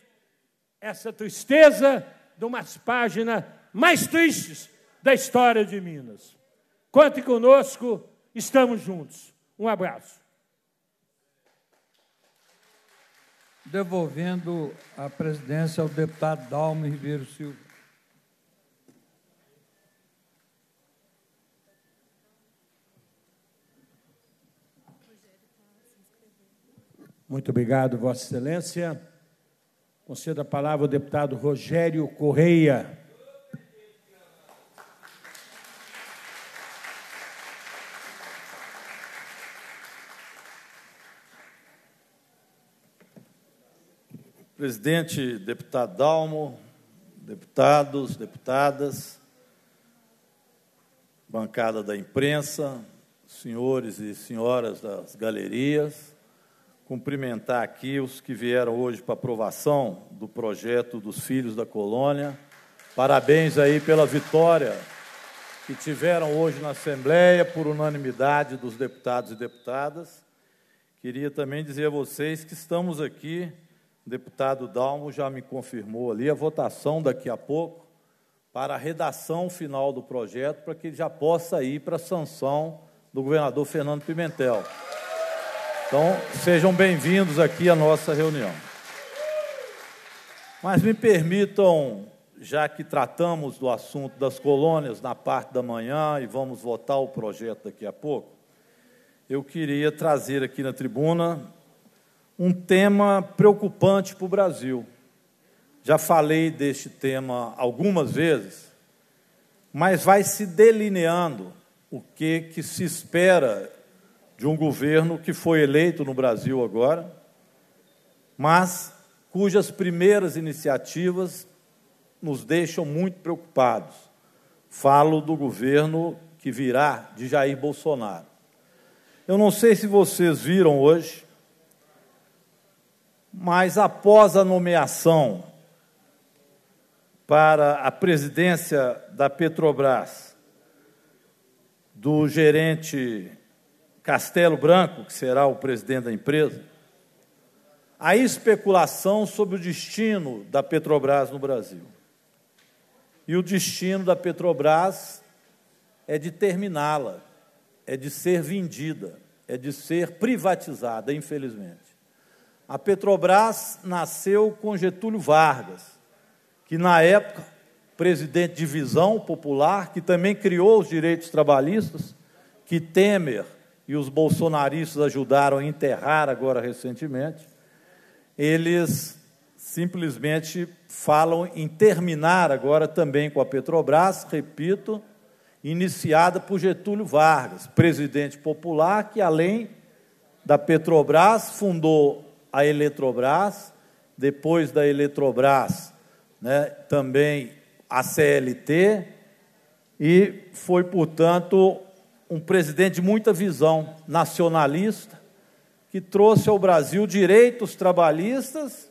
essa tristeza de umas páginas mais tristes da história de Minas. Conte conosco, estamos juntos. Um abraço. devolvendo a presidência ao deputado Dalmo Ribeiro Silva. Muito obrigado, Vossa Excelência. Concedo a palavra ao deputado Rogério Correia. Presidente, deputado Dalmo, deputados, deputadas, bancada da imprensa, senhores e senhoras das galerias, cumprimentar aqui os que vieram hoje para aprovação do projeto dos Filhos da Colônia. Parabéns aí pela vitória que tiveram hoje na Assembleia, por unanimidade dos deputados e deputadas. Queria também dizer a vocês que estamos aqui o deputado Dalmo já me confirmou ali a votação daqui a pouco para a redação final do projeto, para que ele já possa ir para a sanção do governador Fernando Pimentel. Então, sejam bem-vindos aqui à nossa reunião. Mas me permitam, já que tratamos do assunto das colônias na parte da manhã e vamos votar o projeto daqui a pouco, eu queria trazer aqui na tribuna um tema preocupante para o Brasil. Já falei deste tema algumas vezes, mas vai se delineando o que, que se espera de um governo que foi eleito no Brasil agora, mas cujas primeiras iniciativas nos deixam muito preocupados. Falo do governo que virá de Jair Bolsonaro. Eu não sei se vocês viram hoje, mas após a nomeação para a presidência da Petrobras do gerente Castelo Branco, que será o presidente da empresa, a especulação sobre o destino da Petrobras no Brasil. E o destino da Petrobras é de terminá-la, é de ser vendida, é de ser privatizada, infelizmente a Petrobras nasceu com Getúlio Vargas, que na época, presidente de Visão Popular, que também criou os direitos trabalhistas, que Temer e os bolsonaristas ajudaram a enterrar agora recentemente, eles simplesmente falam em terminar agora também com a Petrobras, repito, iniciada por Getúlio Vargas, presidente popular que além da Petrobras fundou a Eletrobras, depois da Eletrobras, né, também a CLT, e foi, portanto, um presidente de muita visão nacionalista, que trouxe ao Brasil direitos trabalhistas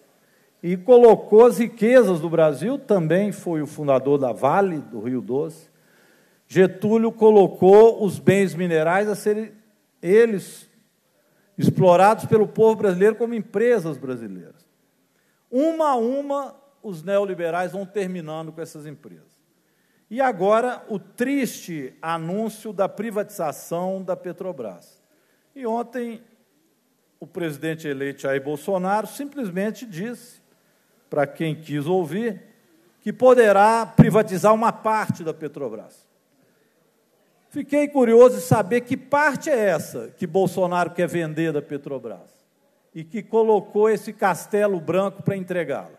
e colocou as riquezas do Brasil, também foi o fundador da Vale do Rio Doce. Getúlio colocou os bens minerais a serem eles explorados pelo povo brasileiro como empresas brasileiras. Uma a uma, os neoliberais vão terminando com essas empresas. E agora, o triste anúncio da privatização da Petrobras. E ontem, o presidente eleito Jair Bolsonaro simplesmente disse, para quem quis ouvir, que poderá privatizar uma parte da Petrobras. Fiquei curioso em saber que parte é essa que Bolsonaro quer vender da Petrobras e que colocou esse Castelo Branco para entregá-la.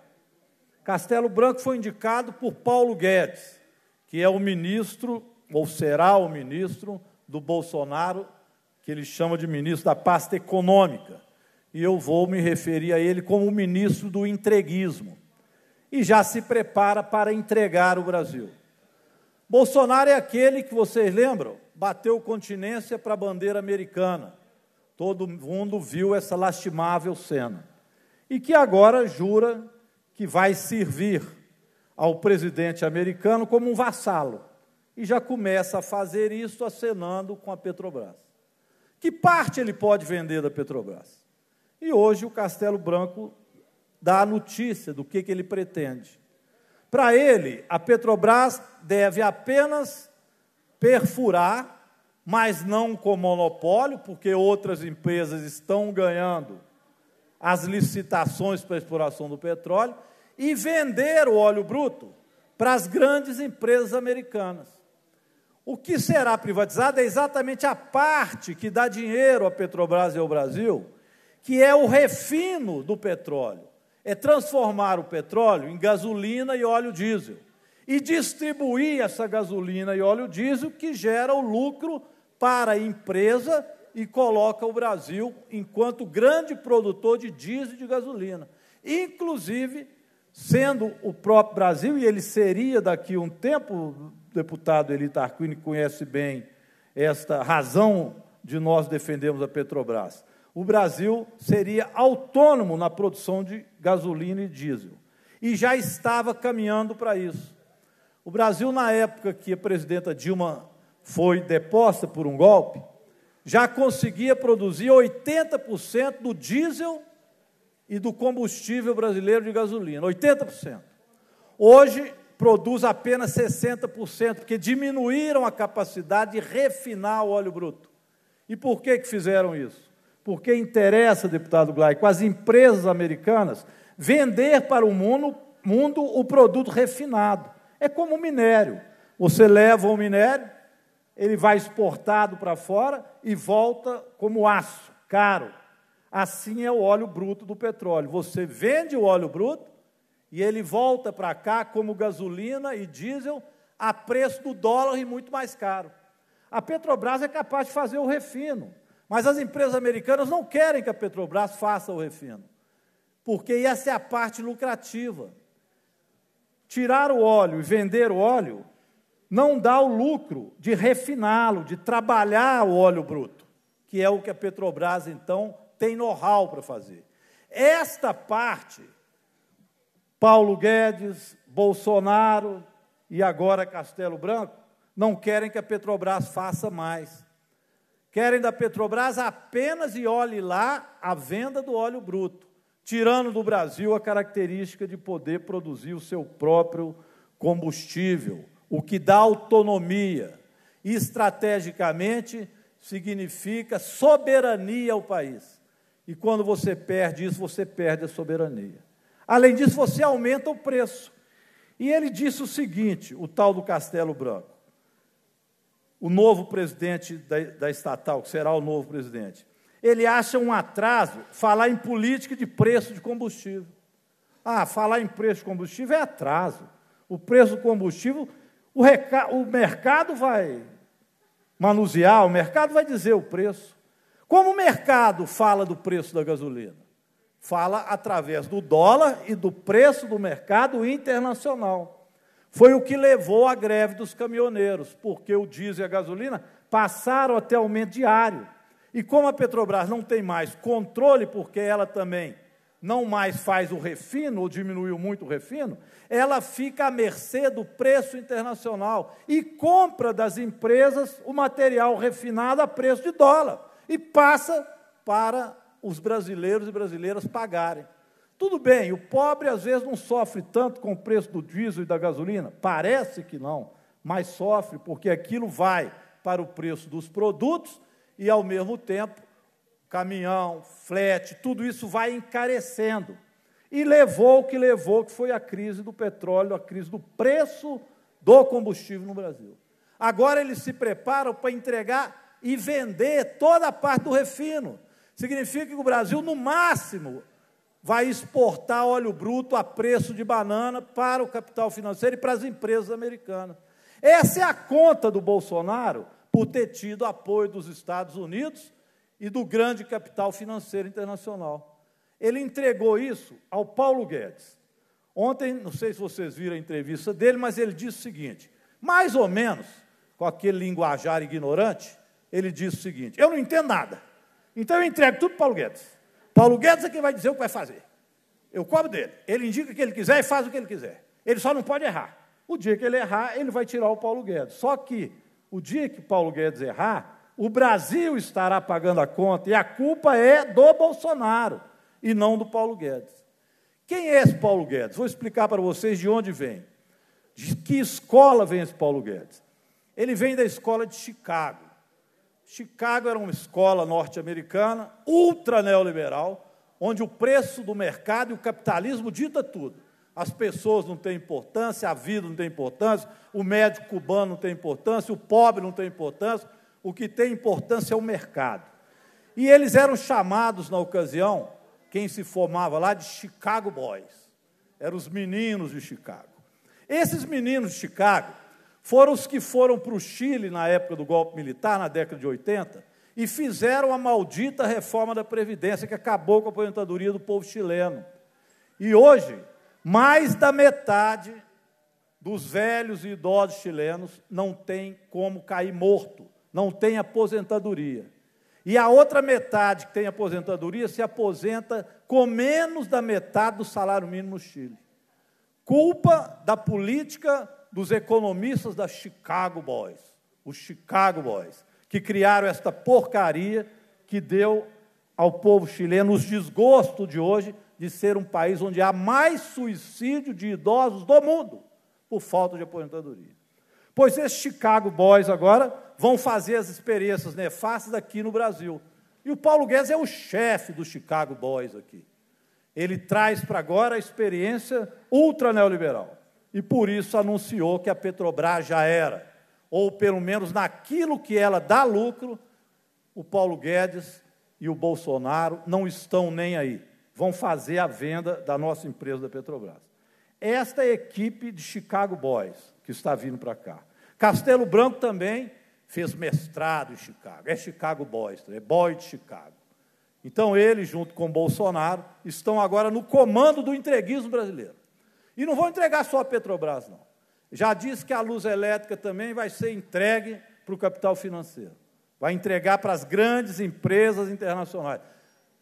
Castelo Branco foi indicado por Paulo Guedes, que é o ministro, ou será o ministro, do Bolsonaro, que ele chama de ministro da pasta econômica. E eu vou me referir a ele como o ministro do entreguismo. E já se prepara para entregar o Brasil. Bolsonaro é aquele que vocês lembram? Bateu continência para a bandeira americana. Todo mundo viu essa lastimável cena. E que agora jura que vai servir ao presidente americano como um vassalo. E já começa a fazer isso acenando com a Petrobras. Que parte ele pode vender da Petrobras? E hoje o Castelo Branco dá a notícia do que, que ele pretende. Para ele, a Petrobras deve apenas perfurar, mas não com monopólio, porque outras empresas estão ganhando as licitações para a exploração do petróleo, e vender o óleo bruto para as grandes empresas americanas. O que será privatizado é exatamente a parte que dá dinheiro à Petrobras e ao Brasil, que é o refino do petróleo é transformar o petróleo em gasolina e óleo diesel e distribuir essa gasolina e óleo diesel que gera o lucro para a empresa e coloca o Brasil enquanto grande produtor de diesel e de gasolina. Inclusive, sendo o próprio Brasil, e ele seria daqui a um tempo, o deputado Eli Tarquini conhece bem esta razão de nós defendermos a Petrobras. O Brasil seria autônomo na produção de gasolina e diesel. E já estava caminhando para isso. O Brasil, na época que a presidenta Dilma foi deposta por um golpe, já conseguia produzir 80% do diesel e do combustível brasileiro de gasolina, 80%. Hoje produz apenas 60%, porque diminuíram a capacidade de refinar o óleo bruto. E por que, que fizeram isso? porque interessa, deputado Glaico, as empresas americanas vender para o mundo, mundo o produto refinado. É como o minério. Você leva o minério, ele vai exportado para fora e volta como aço, caro. Assim é o óleo bruto do petróleo. Você vende o óleo bruto e ele volta para cá como gasolina e diesel a preço do dólar e muito mais caro. A Petrobras é capaz de fazer o refino. Mas as empresas americanas não querem que a Petrobras faça o refino, porque essa é a parte lucrativa. Tirar o óleo e vender o óleo não dá o lucro de refiná-lo, de trabalhar o óleo bruto, que é o que a Petrobras, então, tem know-how para fazer. Esta parte, Paulo Guedes, Bolsonaro e agora Castelo Branco, não querem que a Petrobras faça mais. Querem da Petrobras apenas e olhe lá a venda do óleo bruto, tirando do Brasil a característica de poder produzir o seu próprio combustível, o que dá autonomia. E, estrategicamente, significa soberania ao país. E quando você perde isso, você perde a soberania. Além disso, você aumenta o preço. E ele disse o seguinte: o tal do Castelo Branco o novo presidente da, da estatal, que será o novo presidente, ele acha um atraso falar em política de preço de combustível. Ah, falar em preço de combustível é atraso. O preço do combustível, o, reca, o mercado vai manusear, o mercado vai dizer o preço. Como o mercado fala do preço da gasolina? Fala através do dólar e do preço do mercado internacional. Foi o que levou à greve dos caminhoneiros, porque o diesel e a gasolina passaram até aumento diário. E como a Petrobras não tem mais controle, porque ela também não mais faz o refino, ou diminuiu muito o refino, ela fica à mercê do preço internacional e compra das empresas o material refinado a preço de dólar e passa para os brasileiros e brasileiras pagarem. Tudo bem, o pobre às vezes não sofre tanto com o preço do diesel e da gasolina, parece que não, mas sofre porque aquilo vai para o preço dos produtos e, ao mesmo tempo, caminhão, flete, tudo isso vai encarecendo. E levou o que levou, que foi a crise do petróleo, a crise do preço do combustível no Brasil. Agora eles se preparam para entregar e vender toda a parte do refino. Significa que o Brasil, no máximo, vai exportar óleo bruto a preço de banana para o capital financeiro e para as empresas americanas. Essa é a conta do Bolsonaro por ter tido apoio dos Estados Unidos e do grande capital financeiro internacional. Ele entregou isso ao Paulo Guedes. Ontem, não sei se vocês viram a entrevista dele, mas ele disse o seguinte: mais ou menos, com aquele linguajar ignorante, ele disse o seguinte: eu não entendo nada, então eu entrego tudo para o Paulo Guedes. Paulo Guedes é quem vai dizer o que vai fazer. Eu cobro dele. Ele indica o que ele quiser e faz o que ele quiser. Ele só não pode errar. O dia que ele errar, ele vai tirar o Paulo Guedes. Só que o dia que Paulo Guedes errar, o Brasil estará pagando a conta e a culpa é do Bolsonaro e não do Paulo Guedes. Quem é esse Paulo Guedes? Vou explicar para vocês de onde vem. De que escola vem esse Paulo Guedes? Ele vem da escola de Chicago. Chicago era uma escola norte-americana, ultra neoliberal, onde o preço do mercado e o capitalismo dita tudo. As pessoas não têm importância, a vida não tem importância, o médico cubano não tem importância, o pobre não tem importância, o que tem importância é o mercado. E eles eram chamados, na ocasião, quem se formava lá, de Chicago Boys. Eram os meninos de Chicago. Esses meninos de Chicago foram os que foram para o Chile na época do golpe militar, na década de 80, e fizeram a maldita reforma da Previdência que acabou com a aposentadoria do povo chileno. E hoje, mais da metade dos velhos e idosos chilenos não tem como cair morto, não tem aposentadoria. E a outra metade que tem aposentadoria se aposenta com menos da metade do salário mínimo no Chile. Culpa da política dos economistas da Chicago Boys, os Chicago Boys, que criaram esta porcaria que deu ao povo chileno o desgosto de hoje de ser um país onde há mais suicídio de idosos do mundo por falta de aposentadoria. Pois esses Chicago Boys agora vão fazer as experiências nefastas aqui no Brasil. E o Paulo Guedes é o chefe dos Chicago Boys aqui. Ele traz para agora a experiência ultra neoliberal e por isso anunciou que a Petrobras já era, ou pelo menos naquilo que ela dá lucro, o Paulo Guedes e o Bolsonaro não estão nem aí. Vão fazer a venda da nossa empresa da Petrobras. Esta é a equipe de Chicago Boys que está vindo para cá. Castelo Branco também fez mestrado em Chicago. É Chicago Boys, é boy de Chicago. Então ele, junto com Bolsonaro, estão agora no comando do entreguismo brasileiro. E não vou entregar só a Petrobras, não. Já disse que a luz elétrica também vai ser entregue para o capital financeiro. Vai entregar para as grandes empresas internacionais,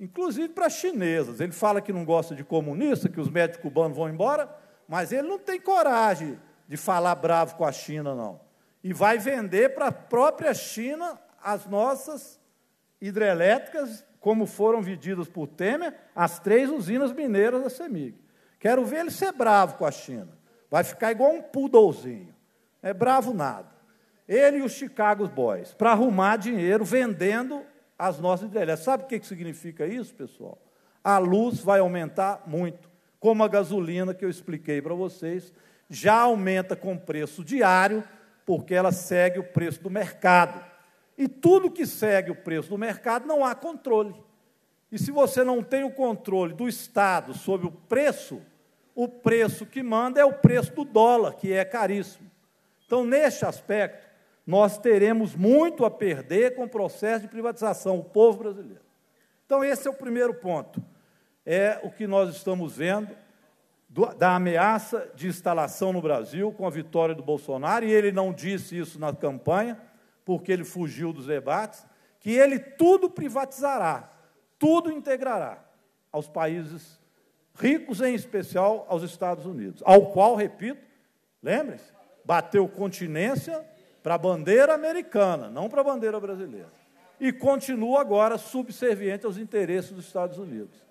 inclusive para as chinesas. Ele fala que não gosta de comunista, que os médicos cubanos vão embora, mas ele não tem coragem de falar bravo com a China, não. E vai vender para a própria China as nossas hidrelétricas, como foram vendidas por Temer, as três usinas mineiras da CEMIG. Quero ver ele ser bravo com a China. Vai ficar igual um poodlezinho. É bravo nada. Ele e os Chicago Boys, para arrumar dinheiro vendendo as nossas ideias. Sabe o que significa isso, pessoal? A luz vai aumentar muito, como a gasolina que eu expliquei para vocês, já aumenta com preço diário, porque ela segue o preço do mercado. E tudo que segue o preço do mercado não há controle. E se você não tem o controle do Estado sobre o preço, o preço que manda é o preço do dólar, que é caríssimo. Então, neste aspecto, nós teremos muito a perder com o processo de privatização, o povo brasileiro. Então, esse é o primeiro ponto. É o que nós estamos vendo do, da ameaça de instalação no Brasil com a vitória do Bolsonaro, e ele não disse isso na campanha, porque ele fugiu dos debates, que ele tudo privatizará tudo integrará aos países ricos, em especial aos Estados Unidos, ao qual, repito, lembre-se, bateu continência para a bandeira americana, não para a bandeira brasileira. E continua agora subserviente aos interesses dos Estados Unidos.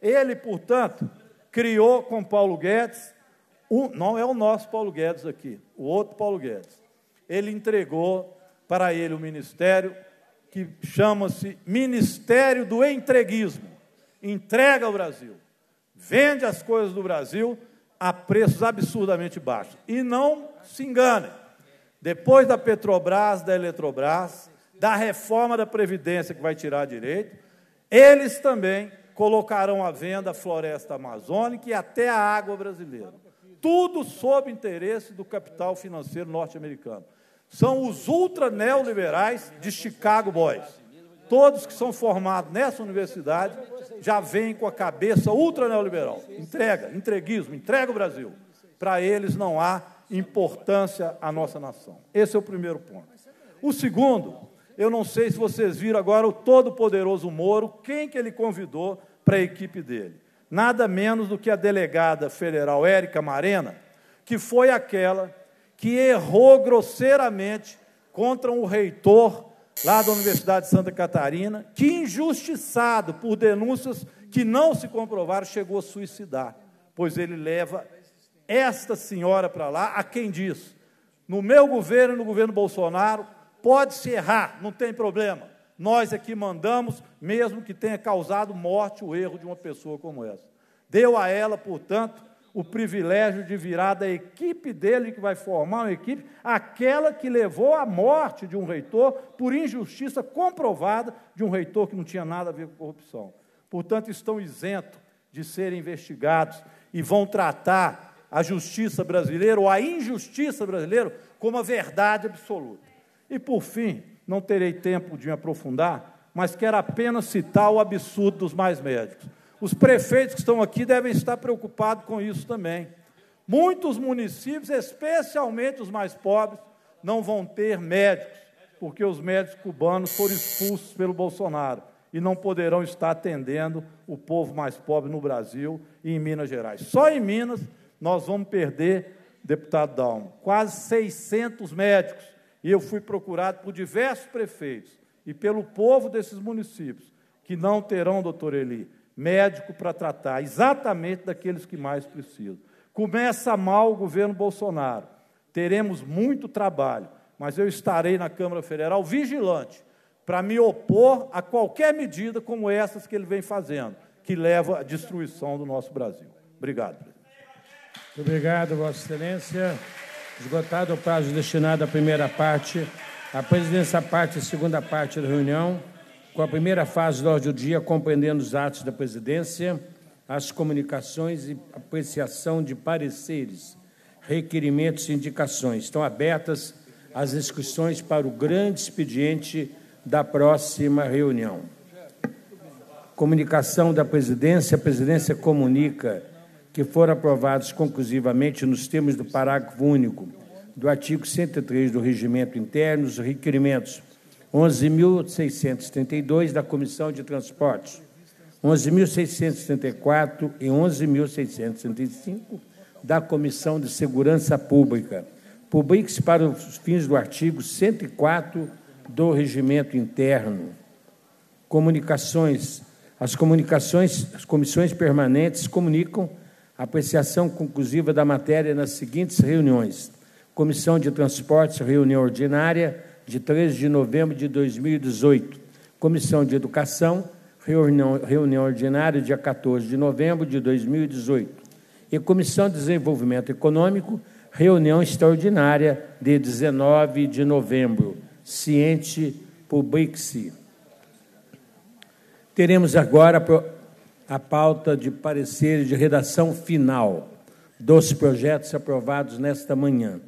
Ele, portanto, criou com Paulo Guedes, um, não é o nosso Paulo Guedes aqui, o outro Paulo Guedes. Ele entregou para ele o ministério que chama-se Ministério do Entreguismo. Entrega o Brasil, vende as coisas do Brasil a preços absurdamente baixos. E não se enganem, depois da Petrobras, da Eletrobras, da reforma da Previdência que vai tirar direito, eles também colocarão à venda a floresta amazônica e até a água brasileira. Tudo sob interesse do capital financeiro norte-americano são os ultra neoliberais de Chicago Boys. Todos que são formados nessa universidade já vêm com a cabeça ultra neoliberal. Entrega, entreguismo, entrega o Brasil. Para eles não há importância à nossa nação. Esse é o primeiro ponto. O segundo, eu não sei se vocês viram agora o todo-poderoso Moro, quem que ele convidou para a equipe dele. Nada menos do que a delegada federal Érica Marena, que foi aquela que errou grosseiramente contra um reitor lá da Universidade de Santa Catarina, que injustiçado por denúncias que não se comprovaram, chegou a suicidar, pois ele leva esta senhora para lá, a quem diz: no meu governo e no governo Bolsonaro, pode-se errar, não tem problema. Nós aqui é mandamos, mesmo que tenha causado morte o erro de uma pessoa como essa. Deu a ela, portanto, o privilégio de virar da equipe dele, que vai formar uma equipe, aquela que levou à morte de um reitor por injustiça comprovada de um reitor que não tinha nada a ver com corrupção. Portanto, estão isentos de serem investigados e vão tratar a justiça brasileira ou a injustiça brasileira como a verdade absoluta. E por fim, não terei tempo de me aprofundar, mas quero apenas citar o absurdo dos mais médicos. Os prefeitos que estão aqui devem estar preocupados com isso também. Muitos municípios, especialmente os mais pobres, não vão ter médicos, porque os médicos cubanos foram expulsos pelo Bolsonaro e não poderão estar atendendo o povo mais pobre no Brasil e em Minas Gerais. Só em Minas nós vamos perder, deputado Dalmo, quase 600 médicos. E eu fui procurado por diversos prefeitos e pelo povo desses municípios, que não terão, doutor Eli, médico para tratar exatamente daqueles que mais precisam. Começa mal o governo Bolsonaro. Teremos muito trabalho, mas eu estarei na Câmara Federal vigilante para me opor a qualquer medida como essas que ele vem fazendo, que leva à destruição do nosso Brasil. Obrigado. Muito obrigado, Vossa Excelência. Esgotado o prazo destinado à primeira parte, a presidência parte e segunda parte da reunião com a primeira fase da ordem do dia compreendendo os atos da presidência, as comunicações e apreciação de pareceres, requerimentos e indicações. Estão abertas as inscrições para o grande expediente da próxima reunião. Comunicação da presidência. A presidência comunica que foram aprovados conclusivamente nos termos do parágrafo único do artigo 103 do Regimento Interno os requerimentos 11.632 da Comissão de Transportes, 11.634 e 11.665 da Comissão de Segurança Pública. Publique-se para os fins do artigo 104 do Regimento Interno. Comunicações. As comunicações, as comissões permanentes comunicam apreciação conclusiva da matéria nas seguintes reuniões: Comissão de Transportes, reunião ordinária, de 13 de novembro de 2018. Comissão de Educação, reunião, reunião ordinária, dia 14 de novembro de 2018. E Comissão de Desenvolvimento Econômico, reunião extraordinária de 19 de novembro. Ciente publique-se. Teremos agora a pauta de pareceres de redação final dos projetos aprovados nesta manhã.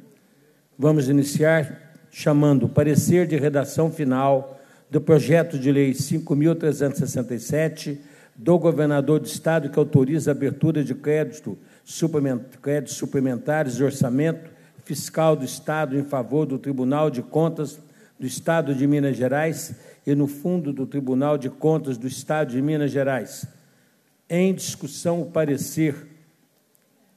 Vamos iniciar chamando Parecer de Redação Final do Projeto de Lei 5.367 do Governador do Estado que autoriza a abertura de crédito, suplement, créditos suplementares de orçamento fiscal do Estado em favor do Tribunal de Contas do Estado de Minas Gerais e no fundo do Tribunal de Contas do Estado de Minas Gerais. Em discussão, o parecer.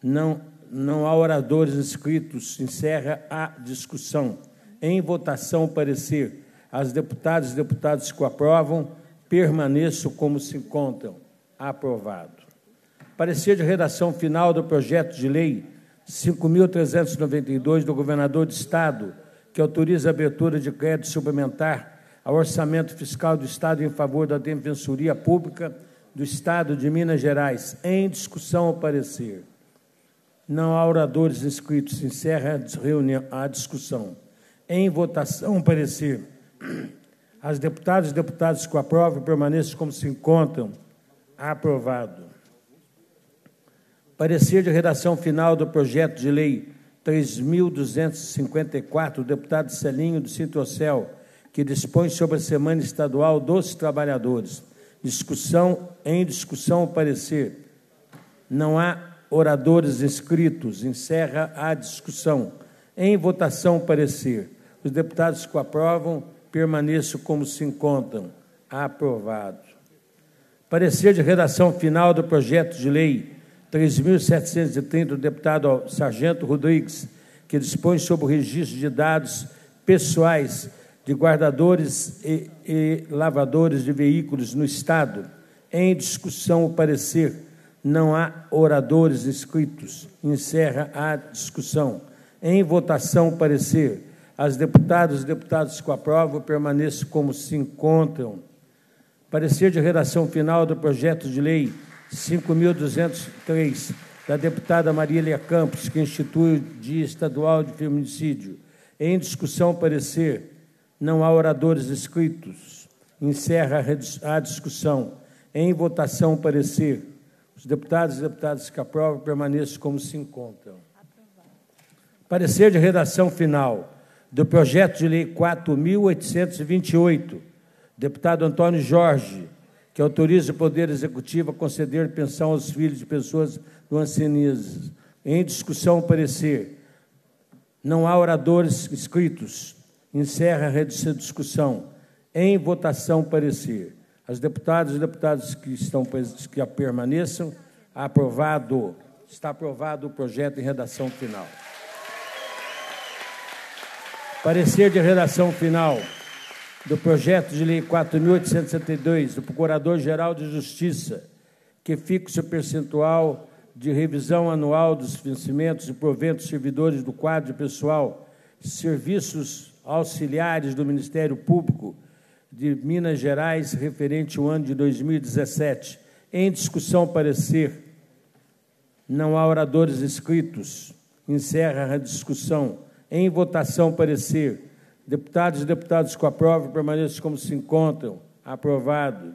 Não, não há oradores inscritos. Encerra a discussão. Em votação, o parecer. As deputadas e deputados que o aprovam permaneçam como se encontram. Aprovado. Parecer de redação final do projeto de lei 5.392 do governador de Estado, que autoriza a abertura de crédito suplementar ao orçamento fiscal do Estado em favor da Defensoria Pública do Estado de Minas Gerais. Em discussão, ao parecer. Não há oradores inscritos. Encerra a discussão em votação o parecer. As deputadas e deputados que aprovam permaneçam como se encontram. Aprovado. Parecer de redação final do projeto de lei 3.254, deputado Celinho do Cintocel, que dispõe sobre a Semana Estadual dos Trabalhadores. Discussão em discussão o parecer. Não há oradores inscritos. Encerra a discussão. Em votação o parecer. Os deputados que aprovam permaneçam como se encontram. Aprovado. Parecer de redação final do projeto de lei 3.730 do deputado Sargento Rodrigues, que dispõe sobre o registro de dados pessoais de guardadores e, e lavadores de veículos no Estado. Em discussão o parecer. Não há oradores inscritos. Encerra a discussão. Em votação o parecer. As deputadas e deputados que aprovam permaneçam como se encontram. Parecer de redação final do projeto de lei 5.203, da deputada Marília Campos, que institui o Dia Estadual de Feminicídio. Em discussão, parecer. Não há oradores inscritos. Encerra a discussão. Em votação, parecer. Os deputados e deputadas que aprovam permaneçam como se encontram. Aprovado. Parecer de redação final do projeto de lei 4.828, deputado Antônio Jorge, que autoriza o Poder Executivo a conceder pensão aos filhos de pessoas do ancianismo. Em discussão, parecer. Não há oradores inscritos. Encerra a discussão. Em votação, parecer. As deputadas e deputados que estão que permaneçam, aprovado. Está aprovado o projeto em redação final. Parecer de redação final do projeto de lei 4.872 do Procurador-Geral de Justiça, que fixa o percentual de revisão anual dos vencimentos e proventos servidores do quadro pessoal, serviços auxiliares do Ministério Público de Minas Gerais, referente ao ano de 2017. Em discussão, parecer. Não há oradores inscritos. Encerra a discussão. Em votação, parecer. Deputados e deputados com a prova permaneçam como se encontram. Aprovado.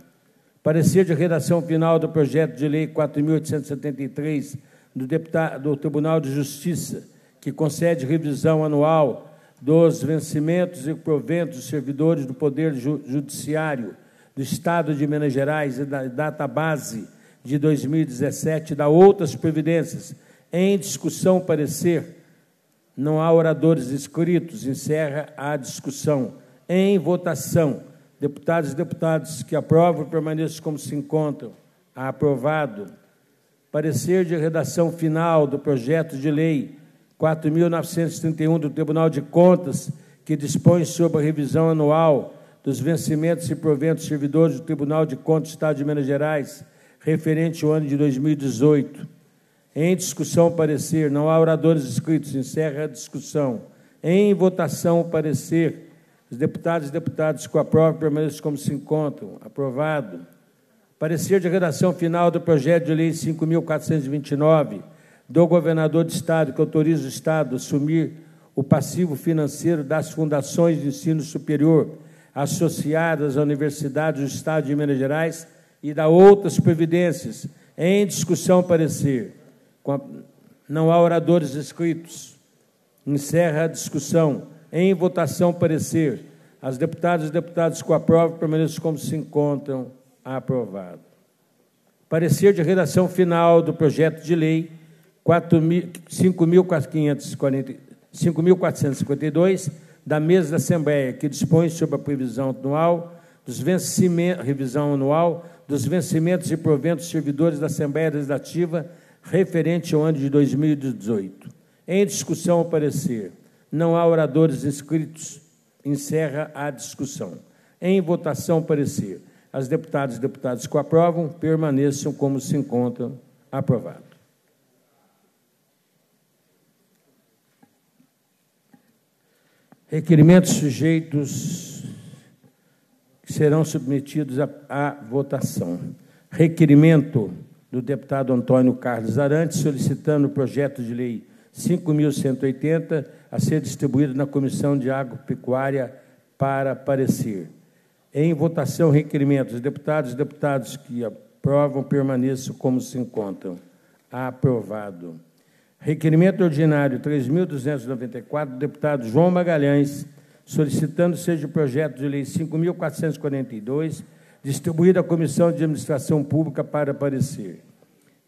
Parecer de redação final do projeto de lei 4.873 do, deputado, do Tribunal de Justiça, que concede revisão anual dos vencimentos e proventos dos servidores do Poder Judiciário do Estado de Minas Gerais e da data base de 2017 da outras providências. Em discussão, parecer não há oradores inscritos. Encerra a discussão. Em votação. Deputados e deputadas que aprovam, permaneçam como se encontram. Aprovado. Parecer de redação final do projeto de lei 4.931 do Tribunal de Contas, que dispõe sobre a revisão anual dos vencimentos e proventos servidores do Tribunal de Contas do Estado de Minas Gerais, referente ao ano de 2018. Em discussão, parecer. Não há oradores inscritos. Encerra a discussão. Em votação, parecer. Os deputados e deputadas que aprovam permaneçam como se encontram. Aprovado. Parecer de redação final do projeto de lei 5.429 do governador de Estado, que autoriza o Estado a assumir o passivo financeiro das fundações de ensino superior associadas à Universidade do Estado de Minas Gerais e da outras providências. Em discussão, parecer. A... Não há oradores inscritos. Encerra a discussão. Em votação, parecer. As deputadas e deputados com a prova permaneçam como se encontram. Aprovado. Parecer de redação final do projeto de lei 5.452 da mesa da Assembleia, que dispõe sobre a previsão anual dos vencimentos, revisão anual dos vencimentos e proventos servidores da Assembleia Legislativa referente ao ano de 2018. Em discussão ao parecer, não há oradores inscritos. Encerra a discussão. Em votação ao parecer, as deputadas e deputados que aprovam permaneçam como se encontram. Aprovado. Requerimentos sujeitos que serão submetidos à votação. Requerimento do deputado Antônio Carlos Arantes, solicitando o projeto de lei 5.180 a ser distribuído na Comissão de Agropecuária para parecer. Em votação, requerimentos deputados e deputados que aprovam permaneçam como se encontram. Aprovado. Requerimento ordinário 3.294, do deputado João Magalhães, solicitando seja o projeto de lei 5.442 distribuído à Comissão de Administração Pública para parecer.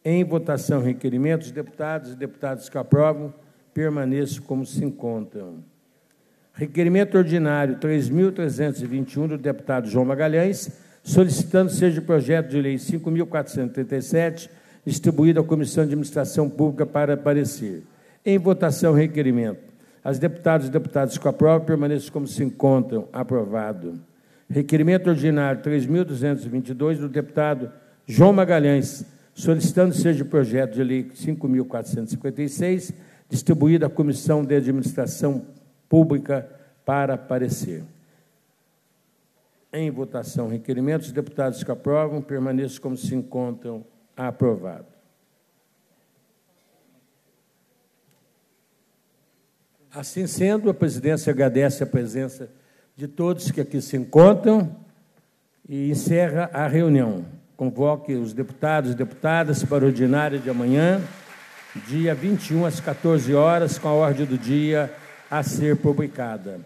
Em votação, requerimento, os deputados e deputados que aprovam permaneçam como se encontram. Requerimento ordinário 3.321 do deputado João Magalhães, solicitando seja o projeto de lei 5.437, distribuído à Comissão de Administração Pública para parecer. Em votação, requerimento. As deputadas e deputados que aprovam permaneçam como se encontram. Aprovado. Requerimento ordinário 3.222 do deputado João Magalhães, solicitando seja o projeto de lei 5.456 distribuído à Comissão de Administração Pública para parecer. Em votação, requerimentos Os deputados que aprovam permaneçam como se encontram. Aprovado. Assim sendo, a presidência agradece a presença de todos que aqui se encontram e encerra a reunião. Convoque os deputados e deputadas para a ordinária de amanhã, dia 21 às 14 horas, com a ordem do dia a ser publicada.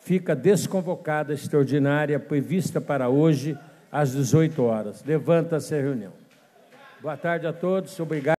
Fica desconvocada a extraordinária prevista para hoje às 18 horas. Levanta-se a reunião. Boa tarde a todos. Obrigado.